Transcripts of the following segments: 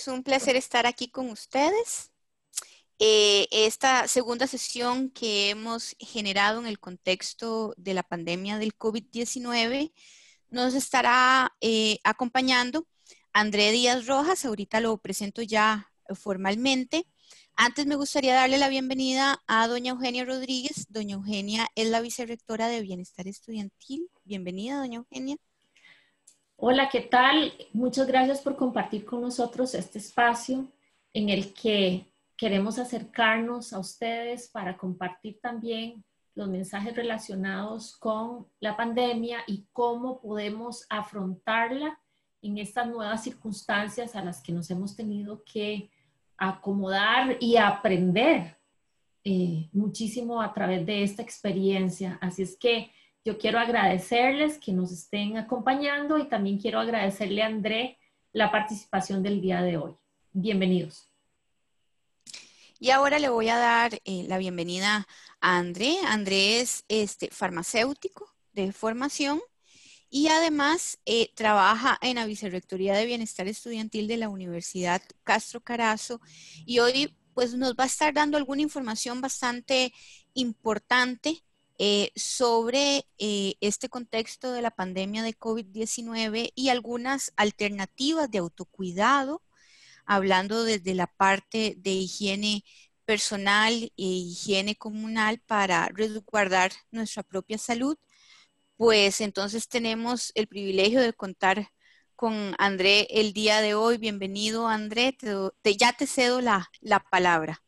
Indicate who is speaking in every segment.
Speaker 1: es un placer estar aquí con ustedes. Eh, esta segunda sesión que hemos generado en el contexto de la pandemia del COVID-19 nos estará eh, acompañando André Díaz Rojas, ahorita lo presento ya formalmente. Antes me gustaría darle la bienvenida a doña Eugenia Rodríguez. Doña Eugenia es la vicerrectora de Bienestar Estudiantil. Bienvenida, doña Eugenia. Hola, ¿qué tal? Muchas gracias por compartir con nosotros
Speaker 2: este espacio en el que queremos acercarnos a ustedes para compartir también los mensajes relacionados con la pandemia y cómo podemos afrontarla en estas nuevas circunstancias a las que nos hemos tenido que acomodar y aprender eh, muchísimo a través de esta experiencia. Así es que yo quiero agradecerles que nos estén acompañando y también quiero agradecerle a André la participación del día de hoy. Bienvenidos.
Speaker 1: Y ahora le voy a dar eh, la bienvenida a André. André es este, farmacéutico de formación y además eh, trabaja en la Vicerrectoría de Bienestar Estudiantil de la Universidad Castro Carazo y hoy pues nos va a estar dando alguna información bastante importante eh, sobre eh, este contexto de la pandemia de COVID-19 y algunas alternativas de autocuidado, hablando desde la parte de higiene personal e higiene comunal para resguardar nuestra propia salud, pues entonces tenemos el privilegio de contar con André el día de hoy. Bienvenido, André. ya te cedo la palabra.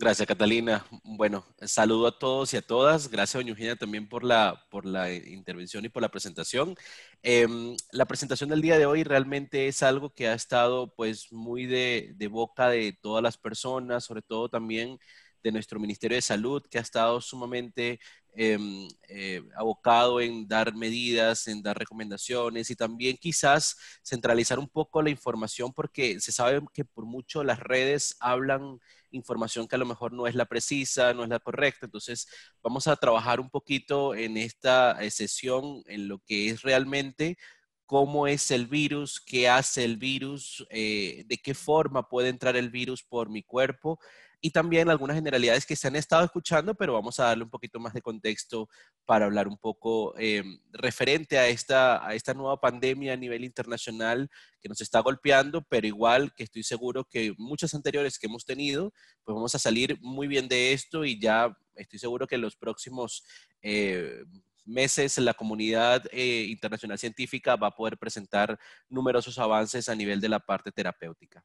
Speaker 3: Gracias, Catalina. Bueno, saludo a todos y a todas. Gracias, doña Eugenia, también por la, por la intervención y por la presentación. Em, la presentación del día de hoy realmente es algo que ha estado pues muy de boca de todas las personas, sobre todo también de nuestro Ministerio de Salud, que ha estado sumamente em, eh, abocado en dar medidas, en dar recomendaciones y también quizás centralizar un poco la información porque se sabe que por mucho las redes hablan información que a lo mejor no es la precisa, no es la correcta. Entonces vamos a trabajar un poquito en esta eh, sesión en lo que es realmente cómo es el virus, qué hace el virus, eh, de qué forma puede entrar el virus por mi cuerpo, y también algunas generalidades que se han estado escuchando, pero vamos a darle un poquito más de contexto para hablar un poco eh, referente a esta, a esta nueva pandemia a nivel internacional que nos está golpeando, pero igual que estoy seguro que muchas anteriores que hemos tenido, pues vamos a salir muy bien de esto y ya estoy seguro que en los próximos... Eh, meses la comunidad eh, internacional científica va a poder presentar numerosos avances a nivel de la parte terapéutica.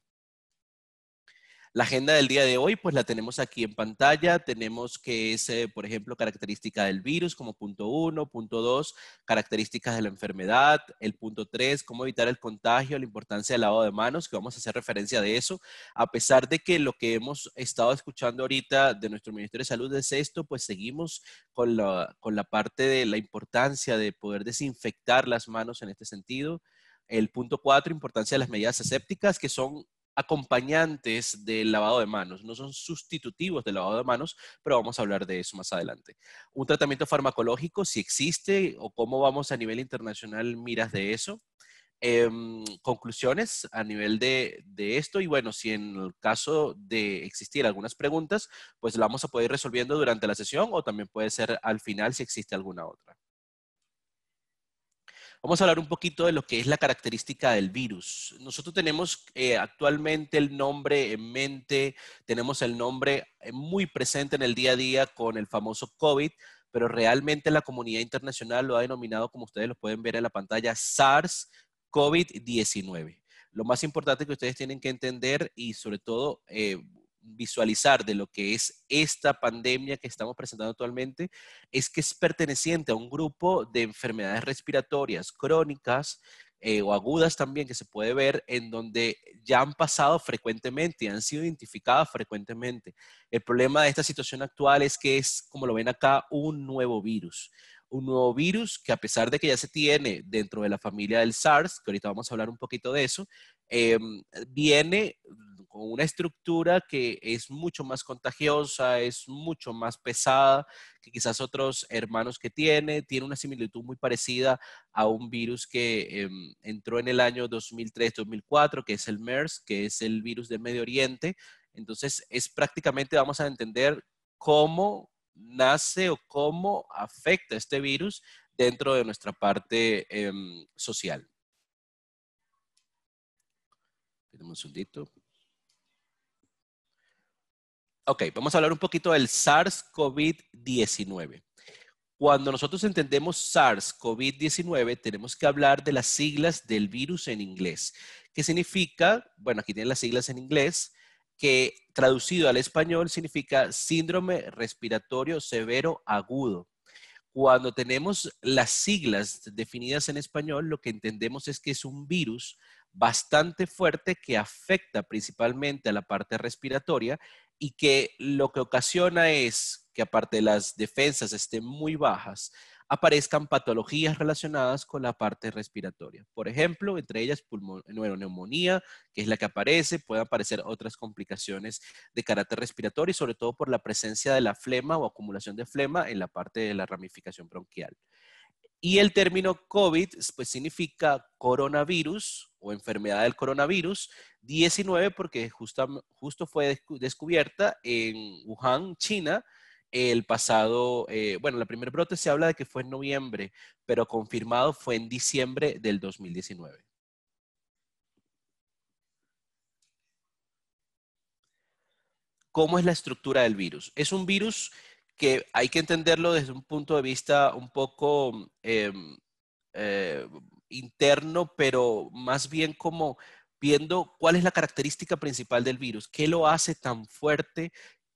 Speaker 3: La agenda del día de hoy, pues la tenemos aquí en pantalla. Tenemos que es, eh, por ejemplo, característica del virus como punto uno, punto dos, características de la enfermedad, el punto tres, cómo evitar el contagio, la importancia del lavado de manos, que vamos a hacer referencia de eso. A pesar de que lo que hemos estado escuchando ahorita de nuestro Ministerio de Salud es esto, pues seguimos con la, parte de la importancia de poder desinfectar las manos en este sentido. El punto cuatro, importancia de las medidas asépticas, que son acompañantes del lavado de manos, no son sustitutivos del lavado de manos, pero vamos a hablar de eso más adelante. Un tratamiento farmacológico, si existe o cómo vamos a nivel internacional, miras de eso. Em, conclusiones a nivel de, de, esto y bueno, si en el caso de existir algunas preguntas, pues la vamos a poder ir resolviendo durante la sesión o también puede ser al final si existe alguna otra. Vamos a hablar un poquito de lo que es la característica del virus. Nosotros tenemos eh, actualmente el nombre en mente, tenemos el nombre eh, muy presente en el día a día con el famoso COVID, pero realmente la comunidad internacional lo ha denominado, como ustedes lo pueden ver en la pantalla, sars cov 19 Lo más importante que ustedes tienen que entender y sobre todo eh, visualizar de lo que es esta pandemia que estamos presentando actualmente es que es perteneciente a un grupo de enfermedades respiratorias crónicas eh, o agudas también que se puede ver en donde ya han pasado frecuentemente y han sido identificadas frecuentemente. El problema de esta situación actual es que es, como lo ven acá, un nuevo virus. Un nuevo virus que a pesar de que ya se tiene dentro de la familia del SARS, que ahorita vamos a hablar un poquito de eso, em, viene una estructura que es mucho más contagiosa, es mucho más pesada que quizás otros hermanos que tiene, tiene una similitud muy parecida a un virus que em, entró en el año 2003-2004, que es el MERS, que es el virus del Medio Oriente. Entonces, es prácticamente, vamos a entender cómo nace o cómo afecta este virus dentro de nuestra parte em, social. Tenemos un segundito. Ok, vamos a hablar un poquito del SARS-CoV-19. Cuando nosotros entendemos SARS-CoV-19, tenemos que hablar de las siglas del virus en inglés. ¿Qué significa? Bueno, aquí tienen las siglas en inglés, que traducido al español significa síndrome respiratorio severo agudo. Cuando tenemos las siglas definidas en español, lo que entendemos es que es un virus bastante fuerte que afecta principalmente a la parte respiratoria y que lo que ocasiona es que aparte de las defensas estén muy bajas, aparezcan patologías relacionadas con la parte respiratoria. Por ejemplo, entre ellas pulmon neumonía, que es la que aparece, pueden aparecer otras complicaciones de carácter respiratorio y sobre todo por la presencia de la flema o acumulación de flema en la parte de la ramificación bronquial. Y el término COVID, pues significa coronavirus o enfermedad del coronavirus 19 porque justo fue descubierta en Wuhan, China, el pasado, eh, bueno, la primera brote se habla de que fue en noviembre, pero confirmado fue en diciembre del 2019. ¿Cómo es la estructura del virus? Es un virus que hay que entenderlo desde un punto de vista un poco em, eh, interno, pero más bien como viendo cuál es la característica principal del virus, qué lo hace tan fuerte,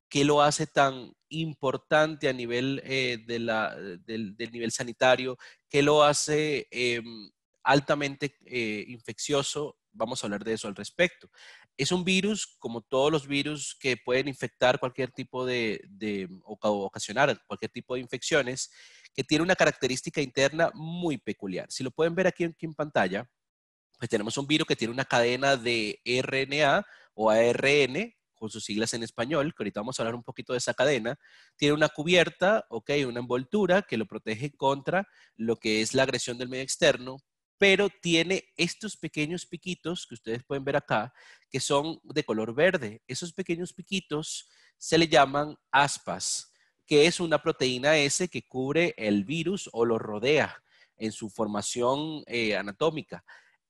Speaker 3: qué lo hace tan importante a nivel eh, del, nivel sanitario, qué lo hace em, altamente eh, infeccioso. Vamos a hablar de eso al respecto. Es un virus, como todos los virus, que pueden infectar cualquier tipo de, o ocasionar cualquier tipo de infecciones, que tiene una característica interna muy peculiar. Si lo pueden ver aquí, en pantalla, pues tenemos un virus que tiene una cadena de RNA o ARN, con sus siglas en español, que ahorita vamos a hablar un poquito de esa cadena, tiene una cubierta, ok, una envoltura que lo protege contra lo que es la agresión del medio externo, pero tiene estos pequeños piquitos que ustedes pueden ver acá, que son de color verde. Esos pequeños piquitos se le llaman aspas, que es una proteína S que cubre el virus o lo rodea en su formación eh, anatómica.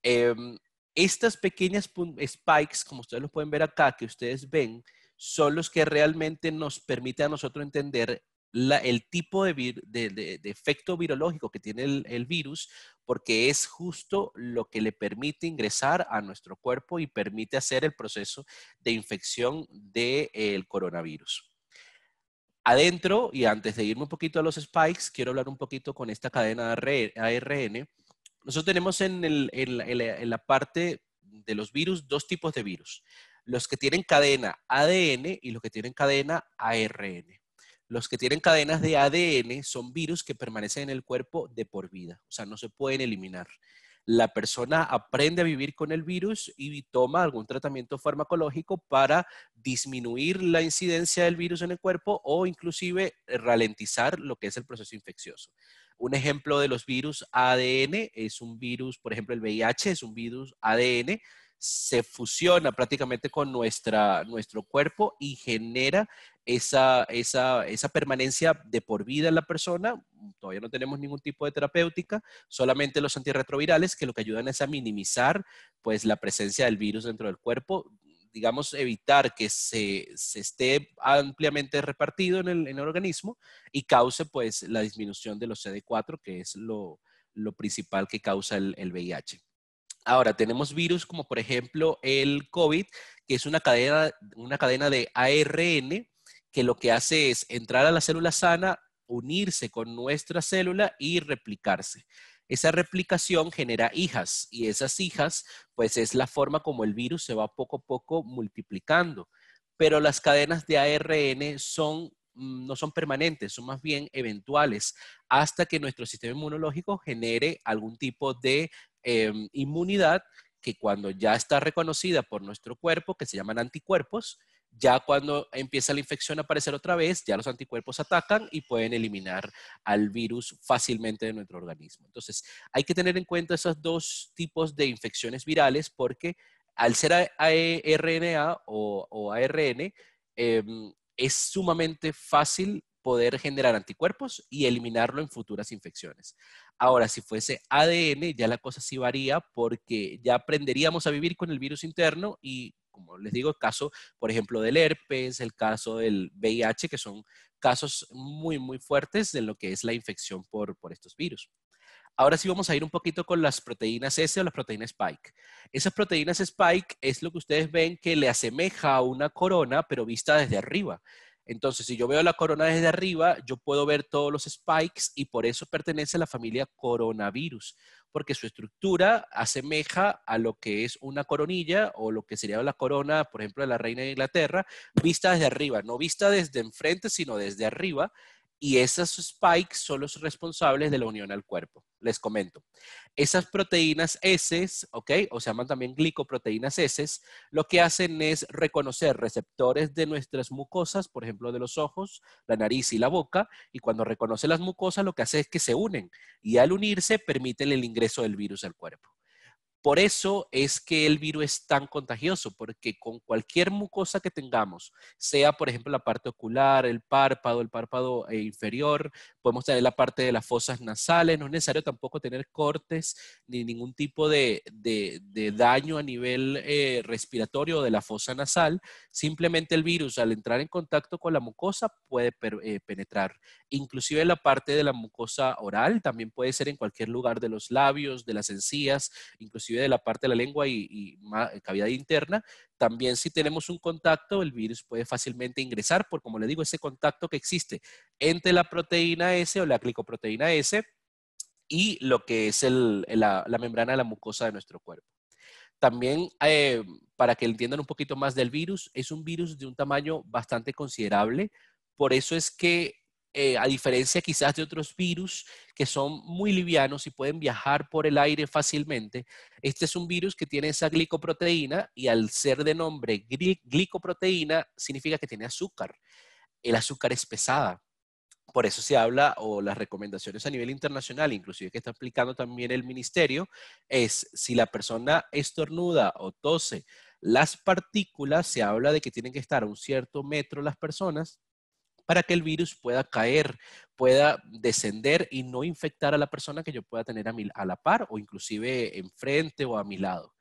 Speaker 3: Em, estas pequeñas spikes, como ustedes lo pueden ver acá, que ustedes ven, son los que realmente nos permiten a nosotros entender el tipo de, efecto virológico que tiene el, virus, porque es justo lo que le permite ingresar a nuestro cuerpo y permite hacer el proceso de infección del eh, coronavirus. Adentro, y antes de irme un poquito a los spikes, quiero hablar un poquito con esta cadena de ARN. Nosotros tenemos en, en la parte de los virus dos tipos de virus, los que tienen cadena ADN y los que tienen cadena ARN los que tienen cadenas de ADN son virus que permanecen en el cuerpo de por vida, o sea, no se pueden eliminar. La persona aprende a vivir con el virus y toma algún tratamiento farmacológico para disminuir la incidencia del virus en el cuerpo o inclusive eh, ralentizar lo que es el proceso infeccioso. Un ejemplo de los virus ADN es un virus, por ejemplo, el VIH es un virus ADN se fusiona prácticamente con nuestro cuerpo y genera esa, permanencia de por vida en la persona. Todavía no tenemos ningún tipo de terapéutica, solamente los antirretrovirales que lo que ayudan es a minimizar pues, la presencia del virus dentro del cuerpo digamos, evitar que se, esté ampliamente repartido en el, organismo y cause, pues, la disminución de los CD4, que es lo, principal que causa el VIH. Ahora, tenemos virus como por ejemplo el COVID, que es una cadena, una cadena de ARN que lo que hace es entrar a la célula sana, unirse con nuestra célula y replicarse. Esa replicación genera hijas y esas hijas, pues es la forma como el virus se va poco a poco multiplicando. Pero las cadenas de ARN son, mm, no son permanentes, son más bien eventuales, hasta que nuestro sistema inmunológico genere algún tipo de Em, inmunidad que cuando ya está reconocida por nuestro cuerpo, que se llaman anticuerpos, ya cuando empieza la infección a aparecer otra vez, ya los anticuerpos atacan y pueden eliminar al virus fácilmente de nuestro organismo. Entonces, hay que tener en cuenta esos dos tipos de infecciones virales porque al ser ARNA e o, o ARN, em, es sumamente fácil poder generar anticuerpos y eliminarlo en futuras infecciones. Ahora, si fuese ADN, ya la cosa sí varía porque ya aprenderíamos a vivir con el virus interno y, como les digo, el caso, por ejemplo, del herpes, el caso del VIH, que son casos muy, muy fuertes de lo que es la infección por, por estos virus. Ahora sí vamos a ir un poquito con las proteínas S o las proteínas Spike. Esas proteínas Spike es lo que ustedes ven que le asemeja a una corona, pero vista desde arriba. Entonces, si yo veo la corona desde arriba, yo puedo ver todos los spikes y por eso pertenece a la familia coronavirus, porque su estructura asemeja a lo que es una coronilla o lo que sería la corona, por ejemplo, de la reina de Inglaterra, vista desde arriba, no vista desde enfrente, sino desde arriba y esas spikes son los responsables de la unión al cuerpo. Les comento. Esas proteínas S, ¿ok? O se llaman también glicoproteínas S, lo que hacen es reconocer receptores de nuestras mucosas, por ejemplo, de los ojos, la nariz y la boca, y cuando reconoce las mucosas lo que hace es que se unen y al unirse permiten el ingreso del virus al cuerpo. Por eso es que el virus es tan contagioso, porque con cualquier mucosa que tengamos, sea por ejemplo la parte ocular, el párpado, el párpado eh, inferior, podemos tener la parte de las fosas nasales, no es necesario tampoco tener cortes ni ningún tipo de, daño a nivel eh, respiratorio de la fosa nasal, simplemente el virus al entrar en contacto con la mucosa puede eh, penetrar. Inclusive la parte de la mucosa oral también puede ser en cualquier lugar de los labios, de las encías, inclusive de la parte de la lengua y, cavidad interna. También si tenemos un contacto, el virus puede fácilmente ingresar por, como le digo, ese contacto que existe entre la proteína S o la glicoproteína S y lo que es la, membrana de la mucosa de nuestro cuerpo. También, eh, para que entiendan un poquito más del virus, es un virus de un tamaño bastante considerable. Por eso es que eh, a diferencia quizás de otros virus que son muy livianos y pueden viajar por el aire fácilmente, este es un virus que tiene esa glicoproteína y al ser de nombre glicoproteína significa que tiene azúcar. El azúcar es pesada. Por eso se habla, o las recomendaciones a nivel internacional, inclusive que está aplicando también el ministerio, es si la persona estornuda o tose las partículas, se habla de que tienen que estar a un cierto metro las personas para que el virus pueda caer, pueda descender y no infectar a la persona que yo pueda tener a, mi, a la par o inclusive enfrente o a mi lado.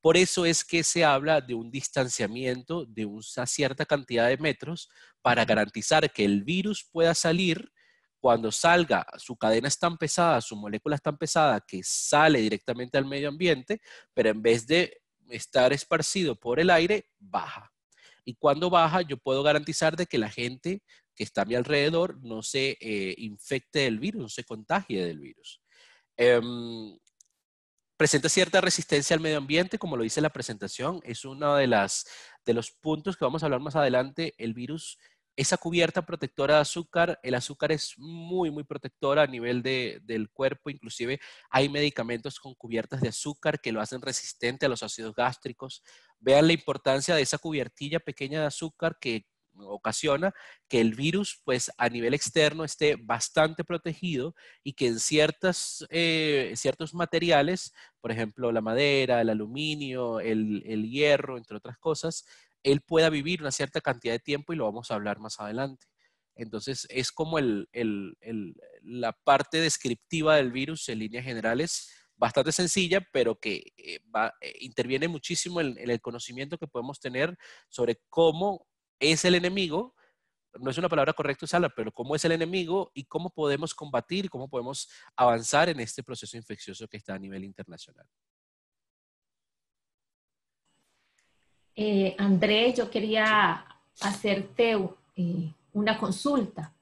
Speaker 3: Por eso es que se habla de un distanciamiento de una cierta cantidad de metros para garantizar que el virus pueda salir. Cuando salga, su cadena es tan pesada, su molécula es tan pesada que sale directamente al medio ambiente, pero en vez de estar esparcido por el aire, baja. Y cuando baja, yo puedo garantizar de que la gente que está a mi alrededor no se eh, infecte del virus, no se contagie del virus. Em, presenta cierta resistencia al medio ambiente, como lo dice la presentación, es uno de, las, de los puntos que vamos a hablar más adelante. El virus, esa cubierta protectora de azúcar, el azúcar es muy, muy protectora a nivel del cuerpo, inclusive hay medicamentos con cubiertas de azúcar que lo hacen resistente a los ácidos gástricos. Vean la importancia de esa cubiertilla pequeña de azúcar que ocasiona que el virus, pues a nivel externo, esté bastante protegido y que en ciertas, eh, ciertos materiales, por ejemplo, la madera, el aluminio, el, hierro, entre otras cosas, él pueda vivir una cierta cantidad de tiempo y lo vamos a hablar más adelante. Entonces, es como el, el, la parte descriptiva del virus en líneas generales, bastante sencilla, pero que eh, eh, interviene muchísimo en, el conocimiento que podemos tener sobre cómo es el enemigo, no es una palabra correcta usarla, pero cómo es el enemigo y cómo podemos combatir, cómo podemos avanzar en este proceso infeccioso que está a nivel internacional.
Speaker 2: Eh, Andrés, yo quería hacerte eh, una consulta.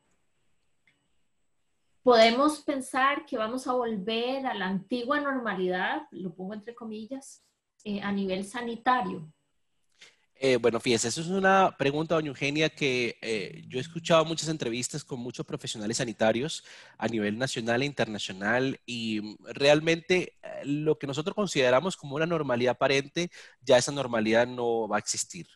Speaker 2: ¿Podemos pensar que vamos a volver a la antigua normalidad, lo pongo entre comillas, eh, a nivel sanitario?
Speaker 3: Eh, bueno, fíjese, eso es una pregunta, doña Eugenia, que eh, yo he escuchado muchas entrevistas con muchos profesionales sanitarios a nivel nacional e internacional y mm, realmente eh, lo que nosotros consideramos como una normalidad aparente, ya esa normalidad no va a existir.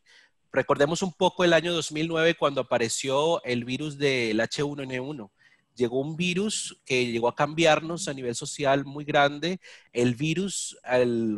Speaker 3: Recordemos un poco el año 2009 cuando apareció el virus del H1N1 llegó un virus que llegó a cambiarnos a nivel social muy grande. El virus,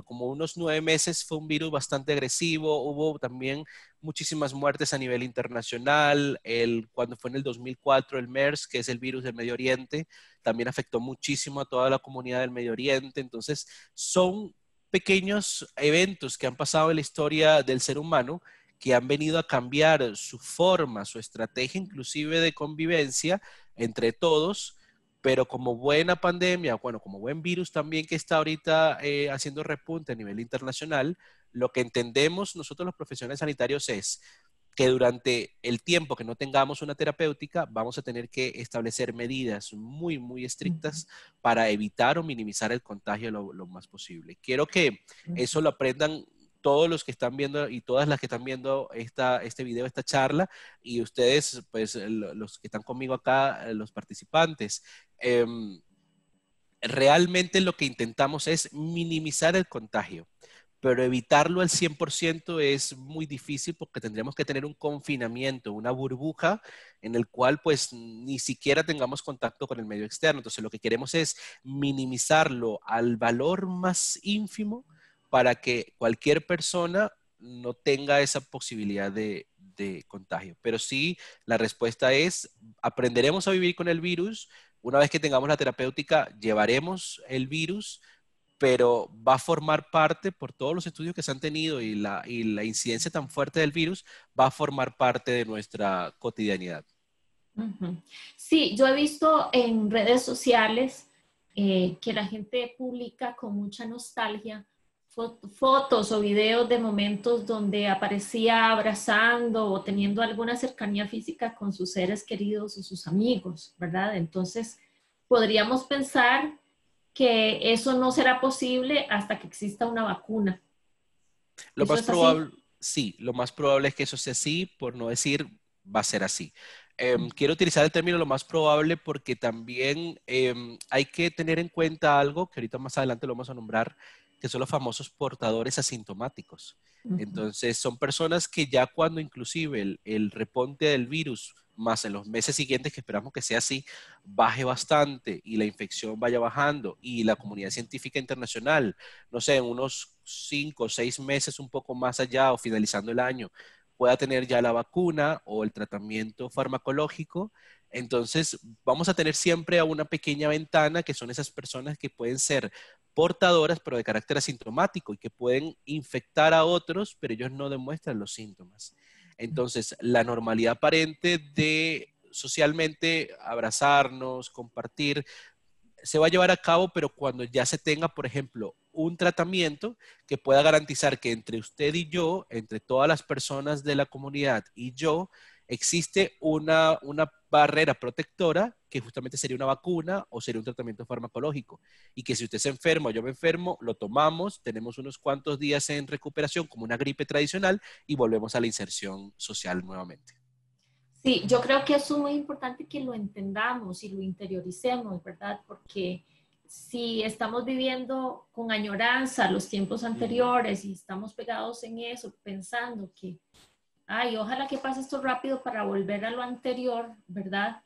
Speaker 3: como unos nueve meses, fue un virus bastante agresivo. Hubo también muchísimas muertes a nivel internacional. El, cuando fue en el 2004 el MERS, que es el virus del Medio Oriente, también afectó muchísimo a toda la comunidad del Medio Oriente. Entonces, son pequeños eventos que han pasado en la historia del ser humano que han venido a cambiar su forma, su estrategia inclusive de convivencia entre todos, pero como buena pandemia, bueno, como buen virus también que está ahorita eh, haciendo repunte a nivel internacional, lo que entendemos nosotros los profesionales sanitarios es que durante el tiempo que no tengamos una terapéutica, vamos a tener que establecer medidas muy, muy estrictas para evitar o minimizar el contagio lo, lo más posible. Quiero que eso lo aprendan todos los que están viendo y todas las que están viendo este video, esta charla, y ustedes, pues los que están conmigo acá, los participantes. Em, realmente lo que intentamos es minimizar el contagio, pero evitarlo al 100% es muy difícil porque tendríamos que tener un confinamiento, una burbuja en el cual pues ni siquiera tengamos contacto con el medio externo. Entonces lo que queremos es minimizarlo al valor más ínfimo para que cualquier persona no tenga esa posibilidad de, contagio. Pero sí, la respuesta es, aprenderemos a vivir con el virus. Una vez que tengamos la terapéutica, llevaremos el virus, pero va a formar parte, por todos los estudios que se han tenido y la, incidencia tan fuerte del virus, va a formar parte de nuestra cotidianidad.
Speaker 2: Sí, yo he visto en redes sociales eh, que la gente publica con mucha nostalgia fotos o videos de momentos donde aparecía abrazando o teniendo alguna cercanía física con sus seres queridos o sus amigos, ¿verdad? Entonces, podríamos pensar que eso no será posible hasta que exista una vacuna.
Speaker 3: Lo más probable, sí, lo más probable es que eso sea así, por no decir va a ser así. Em, mm. quiero utilizar el término lo más probable porque también em, hay que tener en cuenta algo que ahorita más adelante lo vamos a nombrar, que son los famosos portadores asintomáticos. Entonces, son personas que ya cuando inclusive el, el reponte del virus, más en los meses siguientes, que esperamos que sea así, baje bastante y la infección vaya bajando y la comunidad científica internacional, no sé, en unos cinco o seis meses un poco más allá o finalizando el año, pueda tener ya la vacuna o el tratamiento farmacológico, entonces, vamos a tener siempre a una pequeña ventana que son esas personas que pueden ser portadoras, pero de carácter asintomático y que pueden infectar a otros, pero ellos no demuestran los síntomas. Entonces, la normalidad aparente de socialmente abrazarnos, compartir, se va a llevar a cabo, pero cuando ya se tenga, por ejemplo, un tratamiento que pueda garantizar que entre usted y yo, entre todas las personas de la comunidad y yo, existe una, una barrera protectora que justamente sería una vacuna o sería un tratamiento farmacológico. Y que si usted se enferma o yo me enfermo, lo tomamos, tenemos unos cuantos días en recuperación como una gripe tradicional y volvemos a la inserción social nuevamente.
Speaker 2: Sí, yo creo que es muy importante que lo entendamos y lo interioricemos, ¿verdad? Porque si estamos viviendo con añoranza los tiempos anteriores y estamos pegados en eso, pensando que ay, ojalá que pase esto rápido para volver a lo anterior, ¿verdad?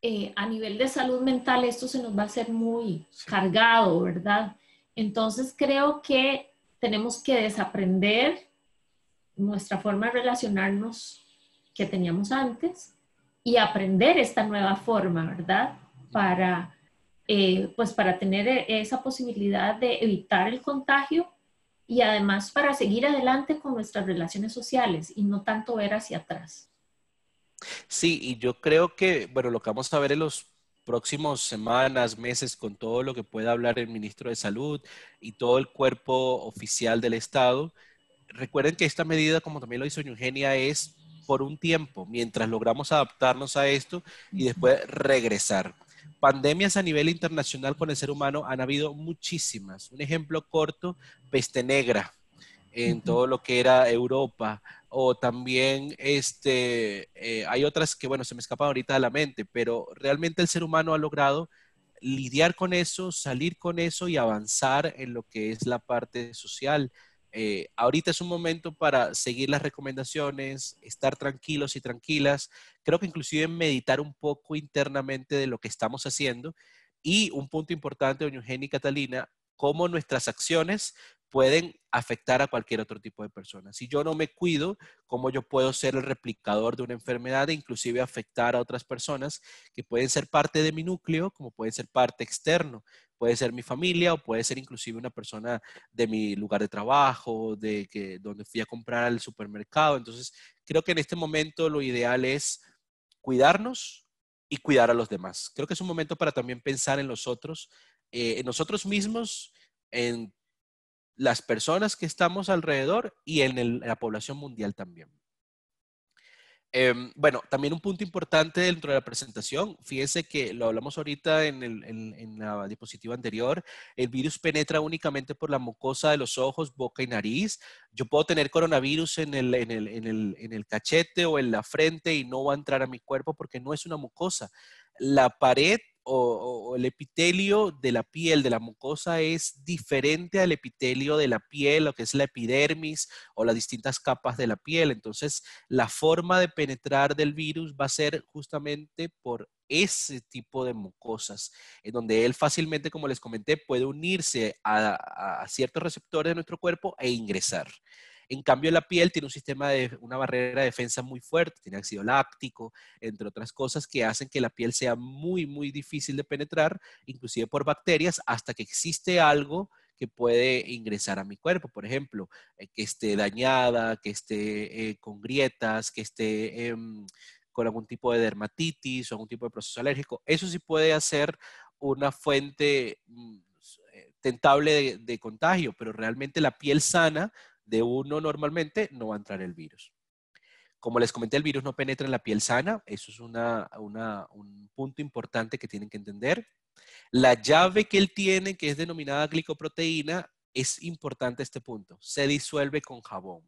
Speaker 2: Eh, a nivel de salud mental esto se nos va a hacer muy cargado, ¿verdad? Entonces creo que tenemos que desaprender nuestra forma de relacionarnos que teníamos antes y aprender esta nueva forma, ¿verdad? Para, eh, pues para tener e-, esa posibilidad de evitar el contagio y además para seguir adelante con nuestras relaciones sociales y no tanto ver hacia atrás.
Speaker 3: Sí, y yo creo que, bueno, lo que vamos a ver en los próximos semanas, meses, con todo lo que pueda hablar el ministro de Salud y todo el cuerpo oficial del Estado, recuerden que esta medida, como también lo hizo Eugenia, es por un tiempo, mientras logramos adaptarnos a esto y después regresar. Pandemias a nivel internacional con el ser humano han habido muchísimas. Un ejemplo corto, peste negra en todo lo que era Europa, o también este, eh, hay otras que, bueno, se me escapan ahorita de la mente, pero realmente el ser humano ha logrado lidiar con eso, salir con eso y avanzar en lo que es la parte social eh, ahorita es un momento para seguir las recomendaciones, estar tranquilos y tranquilas. Creo que inclusive meditar un poco internamente de lo que estamos haciendo. Y un punto importante, doña Eugenia y Catalina, cómo nuestras acciones pueden afectar a cualquier otro tipo de persona. Si yo no me cuido, ¿cómo yo puedo ser el replicador de una enfermedad e inclusive afectar a otras personas que pueden ser parte de mi núcleo, como pueden ser parte externo? puede ser mi familia o puede ser inclusive una persona de mi lugar de trabajo, de que, donde fui a comprar al supermercado. Entonces, creo que en este momento lo ideal es cuidarnos y cuidar a los demás. Creo que es un momento para también pensar en los otros, eh, en nosotros mismos, en las personas que estamos alrededor y en la población mundial también. Em, bueno, también un punto importante dentro de la presentación, fíjense que lo hablamos ahorita en, la diapositiva anterior, el virus penetra únicamente por la mucosa de los ojos, boca y nariz. Yo puedo tener coronavirus en el, en el cachete o en la frente y no va a entrar a mi cuerpo porque no es una mucosa. La pared o, el epitelio de la piel, de la mucosa, es diferente al epitelio de la piel, lo que es la epidermis o las distintas capas de la piel. Entonces, la forma de penetrar del virus va a ser justamente por ese tipo de mucosas, en donde él fácilmente, como les comenté, puede unirse a, a ciertos receptores de nuestro cuerpo e ingresar. En cambio, la piel tiene un sistema de una barrera de defensa muy fuerte, tiene ácido láctico, entre otras cosas que hacen que la piel sea muy, muy difícil de penetrar, inclusive por bacterias, hasta que existe algo que puede ingresar a mi cuerpo, por ejemplo, eh, que esté dañada, que esté eh, con grietas, que esté em, con algún tipo de dermatitis o algún tipo de proceso alérgico. Eso sí puede hacer una fuente mm, eh, tentable de contagio, pero realmente la piel sana de uno normalmente no va a entrar el virus. Como les comenté, el virus no penetra en la piel sana. Eso es un punto importante que tienen que entender. La llave que él tiene, que es denominada glicoproteína, es importante este punto. Se disuelve con jabón.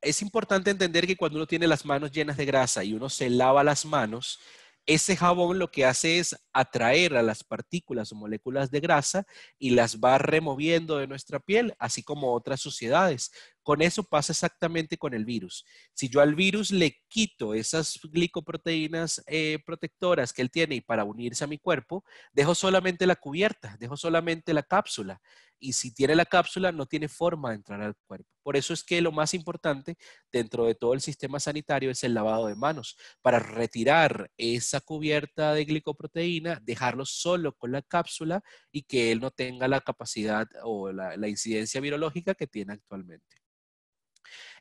Speaker 3: es importante entender que cuando uno tiene las manos llenas de grasa y uno se lava las manos, ese jabón lo que hace es atraer a las partículas o moléculas de grasa y las va removiendo de nuestra piel, así como otras suciedades. Con eso pasa exactamente con el virus. Si yo al virus le quito esas glicoproteínas eh, protectoras que él tiene y para unirse a mi cuerpo, dejo solamente la cubierta, dejo solamente la cápsula y si tiene la cápsula no tiene forma de entrar al cuerpo. Por eso es que lo más importante dentro de todo el sistema sanitario es el lavado de manos para retirar esa cubierta de glicoproteína, dejarlo solo con la cápsula y que él no tenga la capacidad o la, incidencia virológica que tiene actualmente.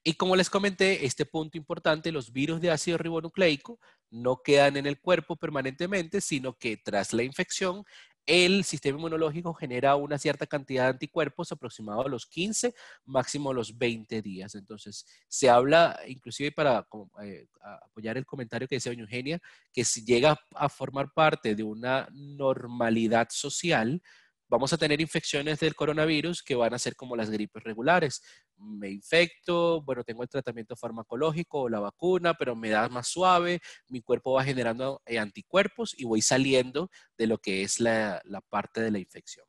Speaker 3: Y como les comenté, este punto importante, los virus de ácido ribonucleico no quedan en el cuerpo permanentemente, sino que tras la infección el sistema inmunológico genera una cierta cantidad de anticuerpos aproximado a los 15, máximo a los 20 días. Entonces, se habla, inclusive para eh, apoyar el comentario que decía Eugenia, que si llega a formar parte de una normalidad social, vamos a tener infecciones del coronavirus que van a ser como las gripes regulares. Me infecto, bueno, tengo el tratamiento farmacológico o la vacuna, pero me da más suave, mi cuerpo va generando eh, anticuerpos y voy saliendo de lo que es la, parte de la infección.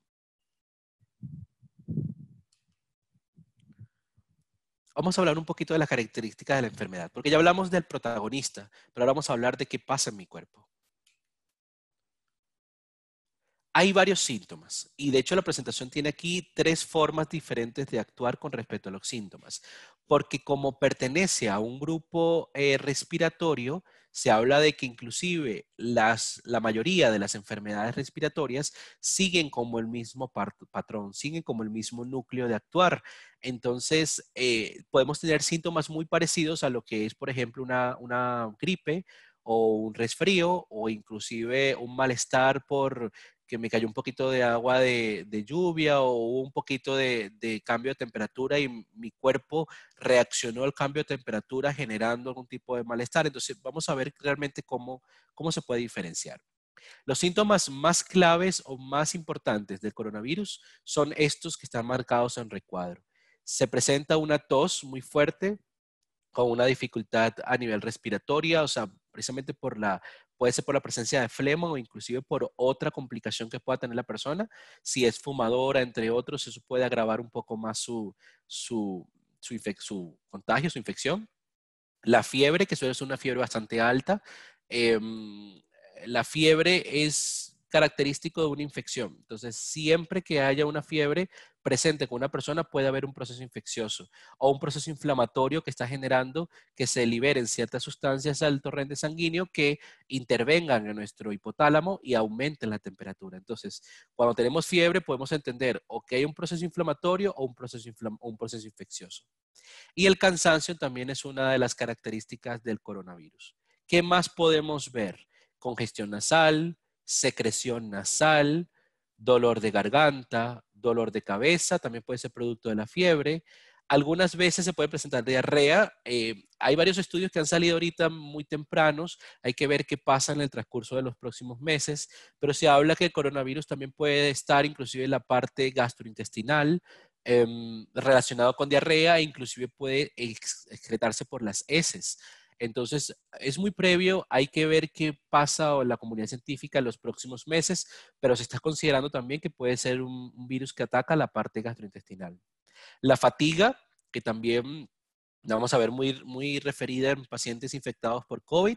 Speaker 3: Vamos a hablar un poquito de las características de la enfermedad, porque ya hablamos del protagonista, pero ahora vamos a hablar de qué pasa en mi cuerpo. Hay varios síntomas y de hecho la presentación tiene aquí tres formas diferentes de actuar con respecto a los síntomas, porque como pertenece a un grupo eh, respiratorio, se habla de que inclusive las, la mayoría de las enfermedades respiratorias siguen como el mismo patrón, siguen como el mismo núcleo de actuar. Entonces, eh, podemos tener síntomas muy parecidos a lo que es, por ejemplo, una, una gripe o un resfrío o inclusive un malestar por que me cayó un poquito de agua de, lluvia o un poquito de, cambio de temperatura y mi cuerpo reaccionó al cambio de temperatura generando algún tipo de malestar. Entonces vamos a ver realmente cómo, cómo se puede diferenciar. Los síntomas más claves o más importantes del coronavirus son estos que están marcados en recuadro. Se presenta una tos muy fuerte con una dificultad a nivel respiratoria, o sea, precisamente por la, Puede ser por la presencia de flema o inclusive por otra complicación que pueda tener la persona. Si es fumadora, entre otros, eso puede agravar un poco más su, su, contagio, su infección. La fiebre, que suele ser una fiebre bastante alta. Em, la fiebre es característico de una infección. Entonces, siempre que haya una fiebre presente con una persona, puede haber un proceso infeccioso o un proceso inflamatorio que está generando que se liberen ciertas sustancias al torrente sanguíneo que intervengan en nuestro hipotálamo y aumenten la temperatura. Entonces, cuando tenemos fiebre, podemos entender o que hay un proceso inflamatorio o un proceso, un proceso infeccioso. Y el cansancio también es una de las características del coronavirus. ¿Qué más podemos ver? Congestión nasal, secreción nasal, dolor de garganta, dolor de cabeza, también puede ser producto de la fiebre. Algunas veces se puede presentar diarrea. Eh, hay varios estudios que han salido ahorita muy tempranos. Hay que ver qué pasa en el transcurso de los próximos meses. Pero se habla que el coronavirus también puede estar inclusive en la parte gastrointestinal, em, relacionado con diarrea e inclusive puede excretarse por las heces. Entonces, es muy previo, hay que ver qué pasa en la comunidad científica en los próximos meses, pero se está considerando también que puede ser un, virus que ataca la parte gastrointestinal. La fatiga, que también la vamos a ver muy, muy referida en pacientes infectados por COVID,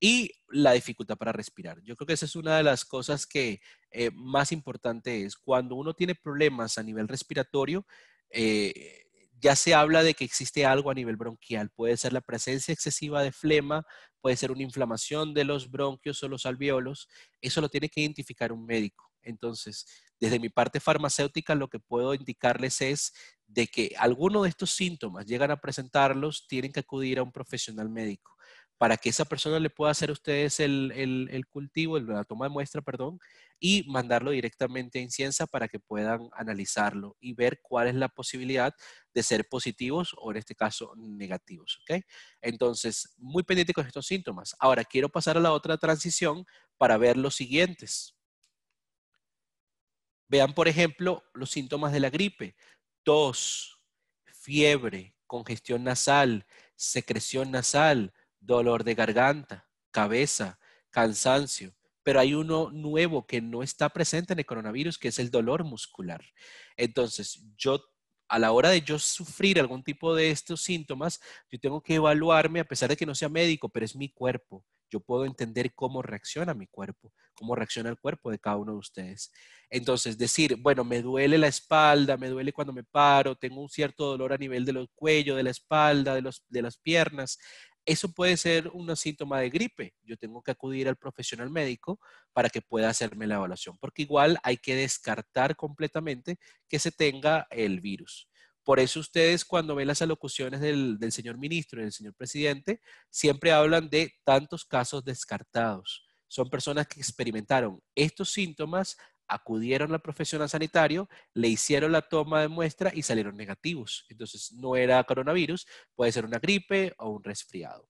Speaker 3: y la dificultad para respirar. Yo creo que esa es una de las cosas que eh, más importante es. Cuando uno tiene problemas a nivel respiratorio, eh, ya se habla de que existe algo a nivel bronquial. Puede ser la presencia excesiva de flema, puede ser una inflamación de los bronquios o los alveolos. Eso lo tiene que identificar un médico. Entonces, desde mi parte farmacéutica, lo que puedo indicarles es de que alguno de estos síntomas llegan a presentarlos, tienen que acudir a un profesional médico para que esa persona le pueda hacer a ustedes el, el, el cultivo, la toma de muestra, perdón, y mandarlo directamente a Inciensa para que puedan analizarlo y ver cuál es la posibilidad de ser positivos o en este caso negativos. ¿ok? Entonces, muy pendiente con estos síntomas. Ahora quiero pasar a la otra transición para ver los siguientes. Vean, por ejemplo, los síntomas de la gripe. Tos, fiebre, congestión nasal, secreción nasal, dolor de garganta, cabeza, cansancio, pero hay uno nuevo que no está presente en el coronavirus, que es el dolor muscular. Entonces, yo a la hora de yo sufrir algún tipo de estos síntomas, yo tengo que evaluarme, a pesar de que no sea médico, pero es mi cuerpo. Yo puedo entender cómo reacciona mi cuerpo, cómo reacciona el cuerpo de cada uno de ustedes. Entonces, decir, bueno, me duele la espalda, me duele cuando me paro, tengo un cierto dolor a nivel de los cuello, de la espalda, de, los, de las piernas. Eso puede ser un síntoma de gripe. Yo tengo que acudir al profesional médico para que pueda hacerme la evaluación, porque igual hay que descartar completamente que se tenga el virus. Por eso ustedes cuando ven las alocuciones del, del señor ministro y del señor presidente, siempre hablan de tantos casos descartados. Son personas que experimentaron estos síntomas acudieron al profesional sanitario, le hicieron la toma de muestra y salieron negativos. Entonces, no era coronavirus, puede ser una gripe o un resfriado.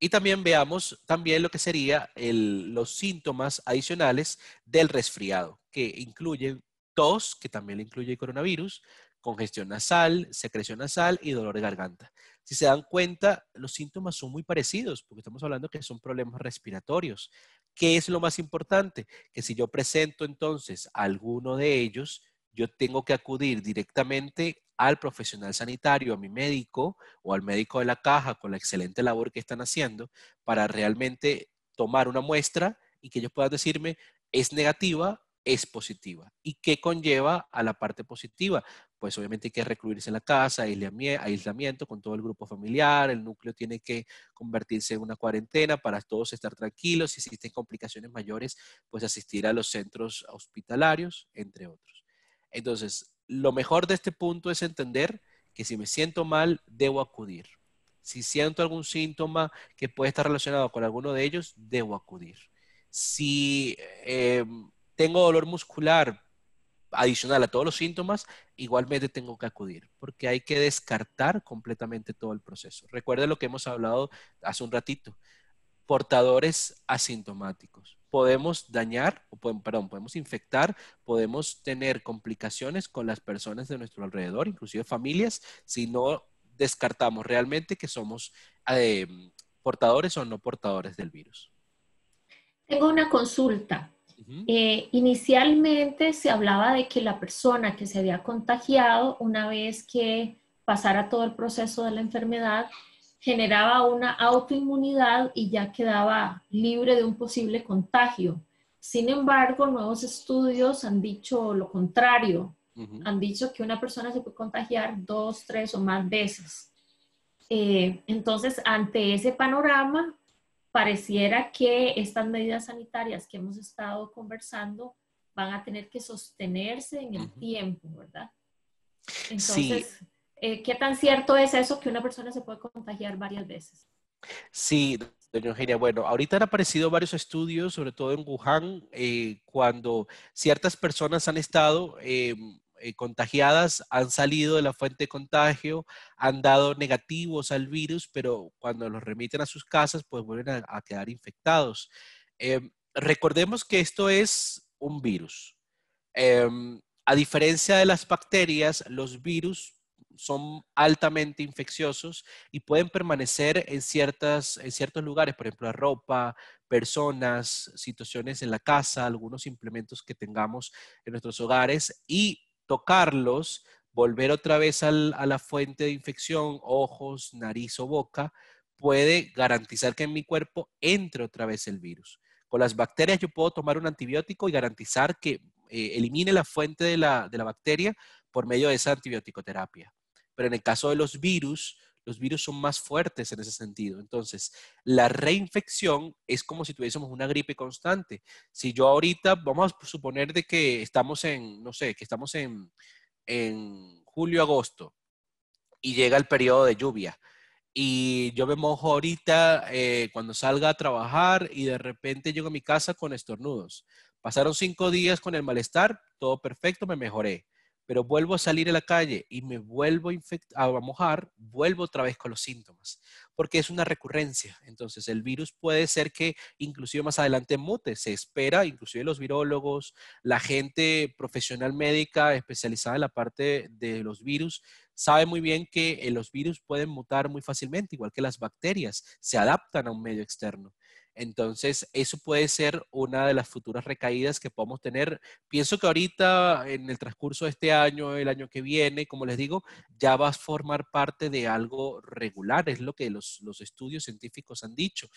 Speaker 3: Y también veamos también lo que serían los síntomas adicionales del resfriado, que incluyen tos, que también le incluye coronavirus, congestión nasal, secreción nasal y dolor de garganta. Si se dan cuenta, los síntomas son muy parecidos, porque estamos hablando que son problemas respiratorios. ¿Qué es lo más importante? Que si yo presento entonces a alguno de ellos, yo tengo que acudir directamente al profesional sanitario, a mi médico o al médico de la caja con la excelente labor que están haciendo para realmente tomar una muestra y que ellos puedan decirme es negativa es positiva. ¿Y qué conlleva a la parte positiva? Pues obviamente hay que recluirse en la casa, aislamiento con todo el grupo familiar, el núcleo tiene que convertirse en una cuarentena para todos estar tranquilos, si existen complicaciones mayores, pues asistir a los centros hospitalarios, entre otros. Entonces, lo mejor de este punto es entender que si me siento mal, debo acudir. Si siento algún síntoma que puede estar relacionado con alguno de ellos, debo acudir. Si eh, tengo dolor muscular adicional a todos los síntomas, igualmente tengo que acudir, porque hay que descartar completamente todo el proceso. Recuerda lo que hemos hablado hace un ratito, portadores asintomáticos. Podemos dañar, o pueden, perdón, podemos infectar, podemos tener complicaciones con las personas de nuestro alrededor, inclusive familias, si no descartamos realmente que somos eh, portadores o no portadores del virus.
Speaker 2: Tengo una consulta. Eh, inicialmente se hablaba de que la persona que se había contagiado, una vez que pasara todo el proceso de la enfermedad, generaba una autoinmunidad y ya quedaba libre de un posible contagio. Sin embargo, nuevos estudios han dicho lo contrario. Han dicho que una persona se puede contagiar dos, tres o más veces. Eh, entonces, ante ese panorama, pareciera que estas medidas sanitarias que hemos estado conversando van a tener que sostenerse en el tiempo, ¿verdad? Entonces, eh, ¿qué tan cierto es eso que una persona se puede contagiar varias veces?
Speaker 3: Sí, doña Eugenia. Bueno, ahorita han aparecido varios estudios, sobre todo en Wuhan, eh, cuando ciertas personas han estado... Em, eh, contagiadas han salido de la fuente de contagio, han dado negativos al virus, pero cuando los remiten a sus casas, pues vuelven a, quedar infectados. Em, recordemos que esto es un virus. Em, a diferencia de las bacterias, los virus son altamente infecciosos y pueden permanecer en, ciertas, en ciertos lugares, por ejemplo, la ropa, personas, situaciones en la casa, algunos implementos que tengamos en nuestros hogares y tocarlos, volver otra vez a la fuente de infección, ojos, nariz o boca, puede garantizar que en mi cuerpo entre otra vez el virus. Con las bacterias yo puedo tomar un antibiótico y garantizar que eh, elimine la fuente de la, bacteria por medio de esa antibióticoterapia. Pero en el caso de los virus, los virus son más fuertes en ese sentido. Entonces, la reinfección es como si tuviésemos una gripe constante. Si yo ahorita, vamos a suponer de que estamos en, no sé, que estamos en, en julio, agosto, y llega el periodo de lluvia y yo me mojo ahorita eh, cuando salga a trabajar y de repente llego a mi casa con estornudos. Pasaron cinco días con el malestar, todo perfecto, me mejoré pero vuelvo a salir a la calle y me vuelvo a, mojar, vuelvo otra vez con los síntomas, porque es una recurrencia. Entonces, el virus puede ser que inclusive más adelante mute, se espera, inclusive los virólogos, la gente profesional médica especializada en la parte de los virus, sabe muy bien que eh, los virus pueden mutar muy fácilmente, igual que las bacterias, se adaptan a un medio externo. Entonces, eso puede ser una de las futuras recaídas que podemos tener. Pienso que ahorita, en el transcurso de este año, el año que viene, como les digo, ya va a formar parte de algo regular, es lo que los, estudios científicos han dicho.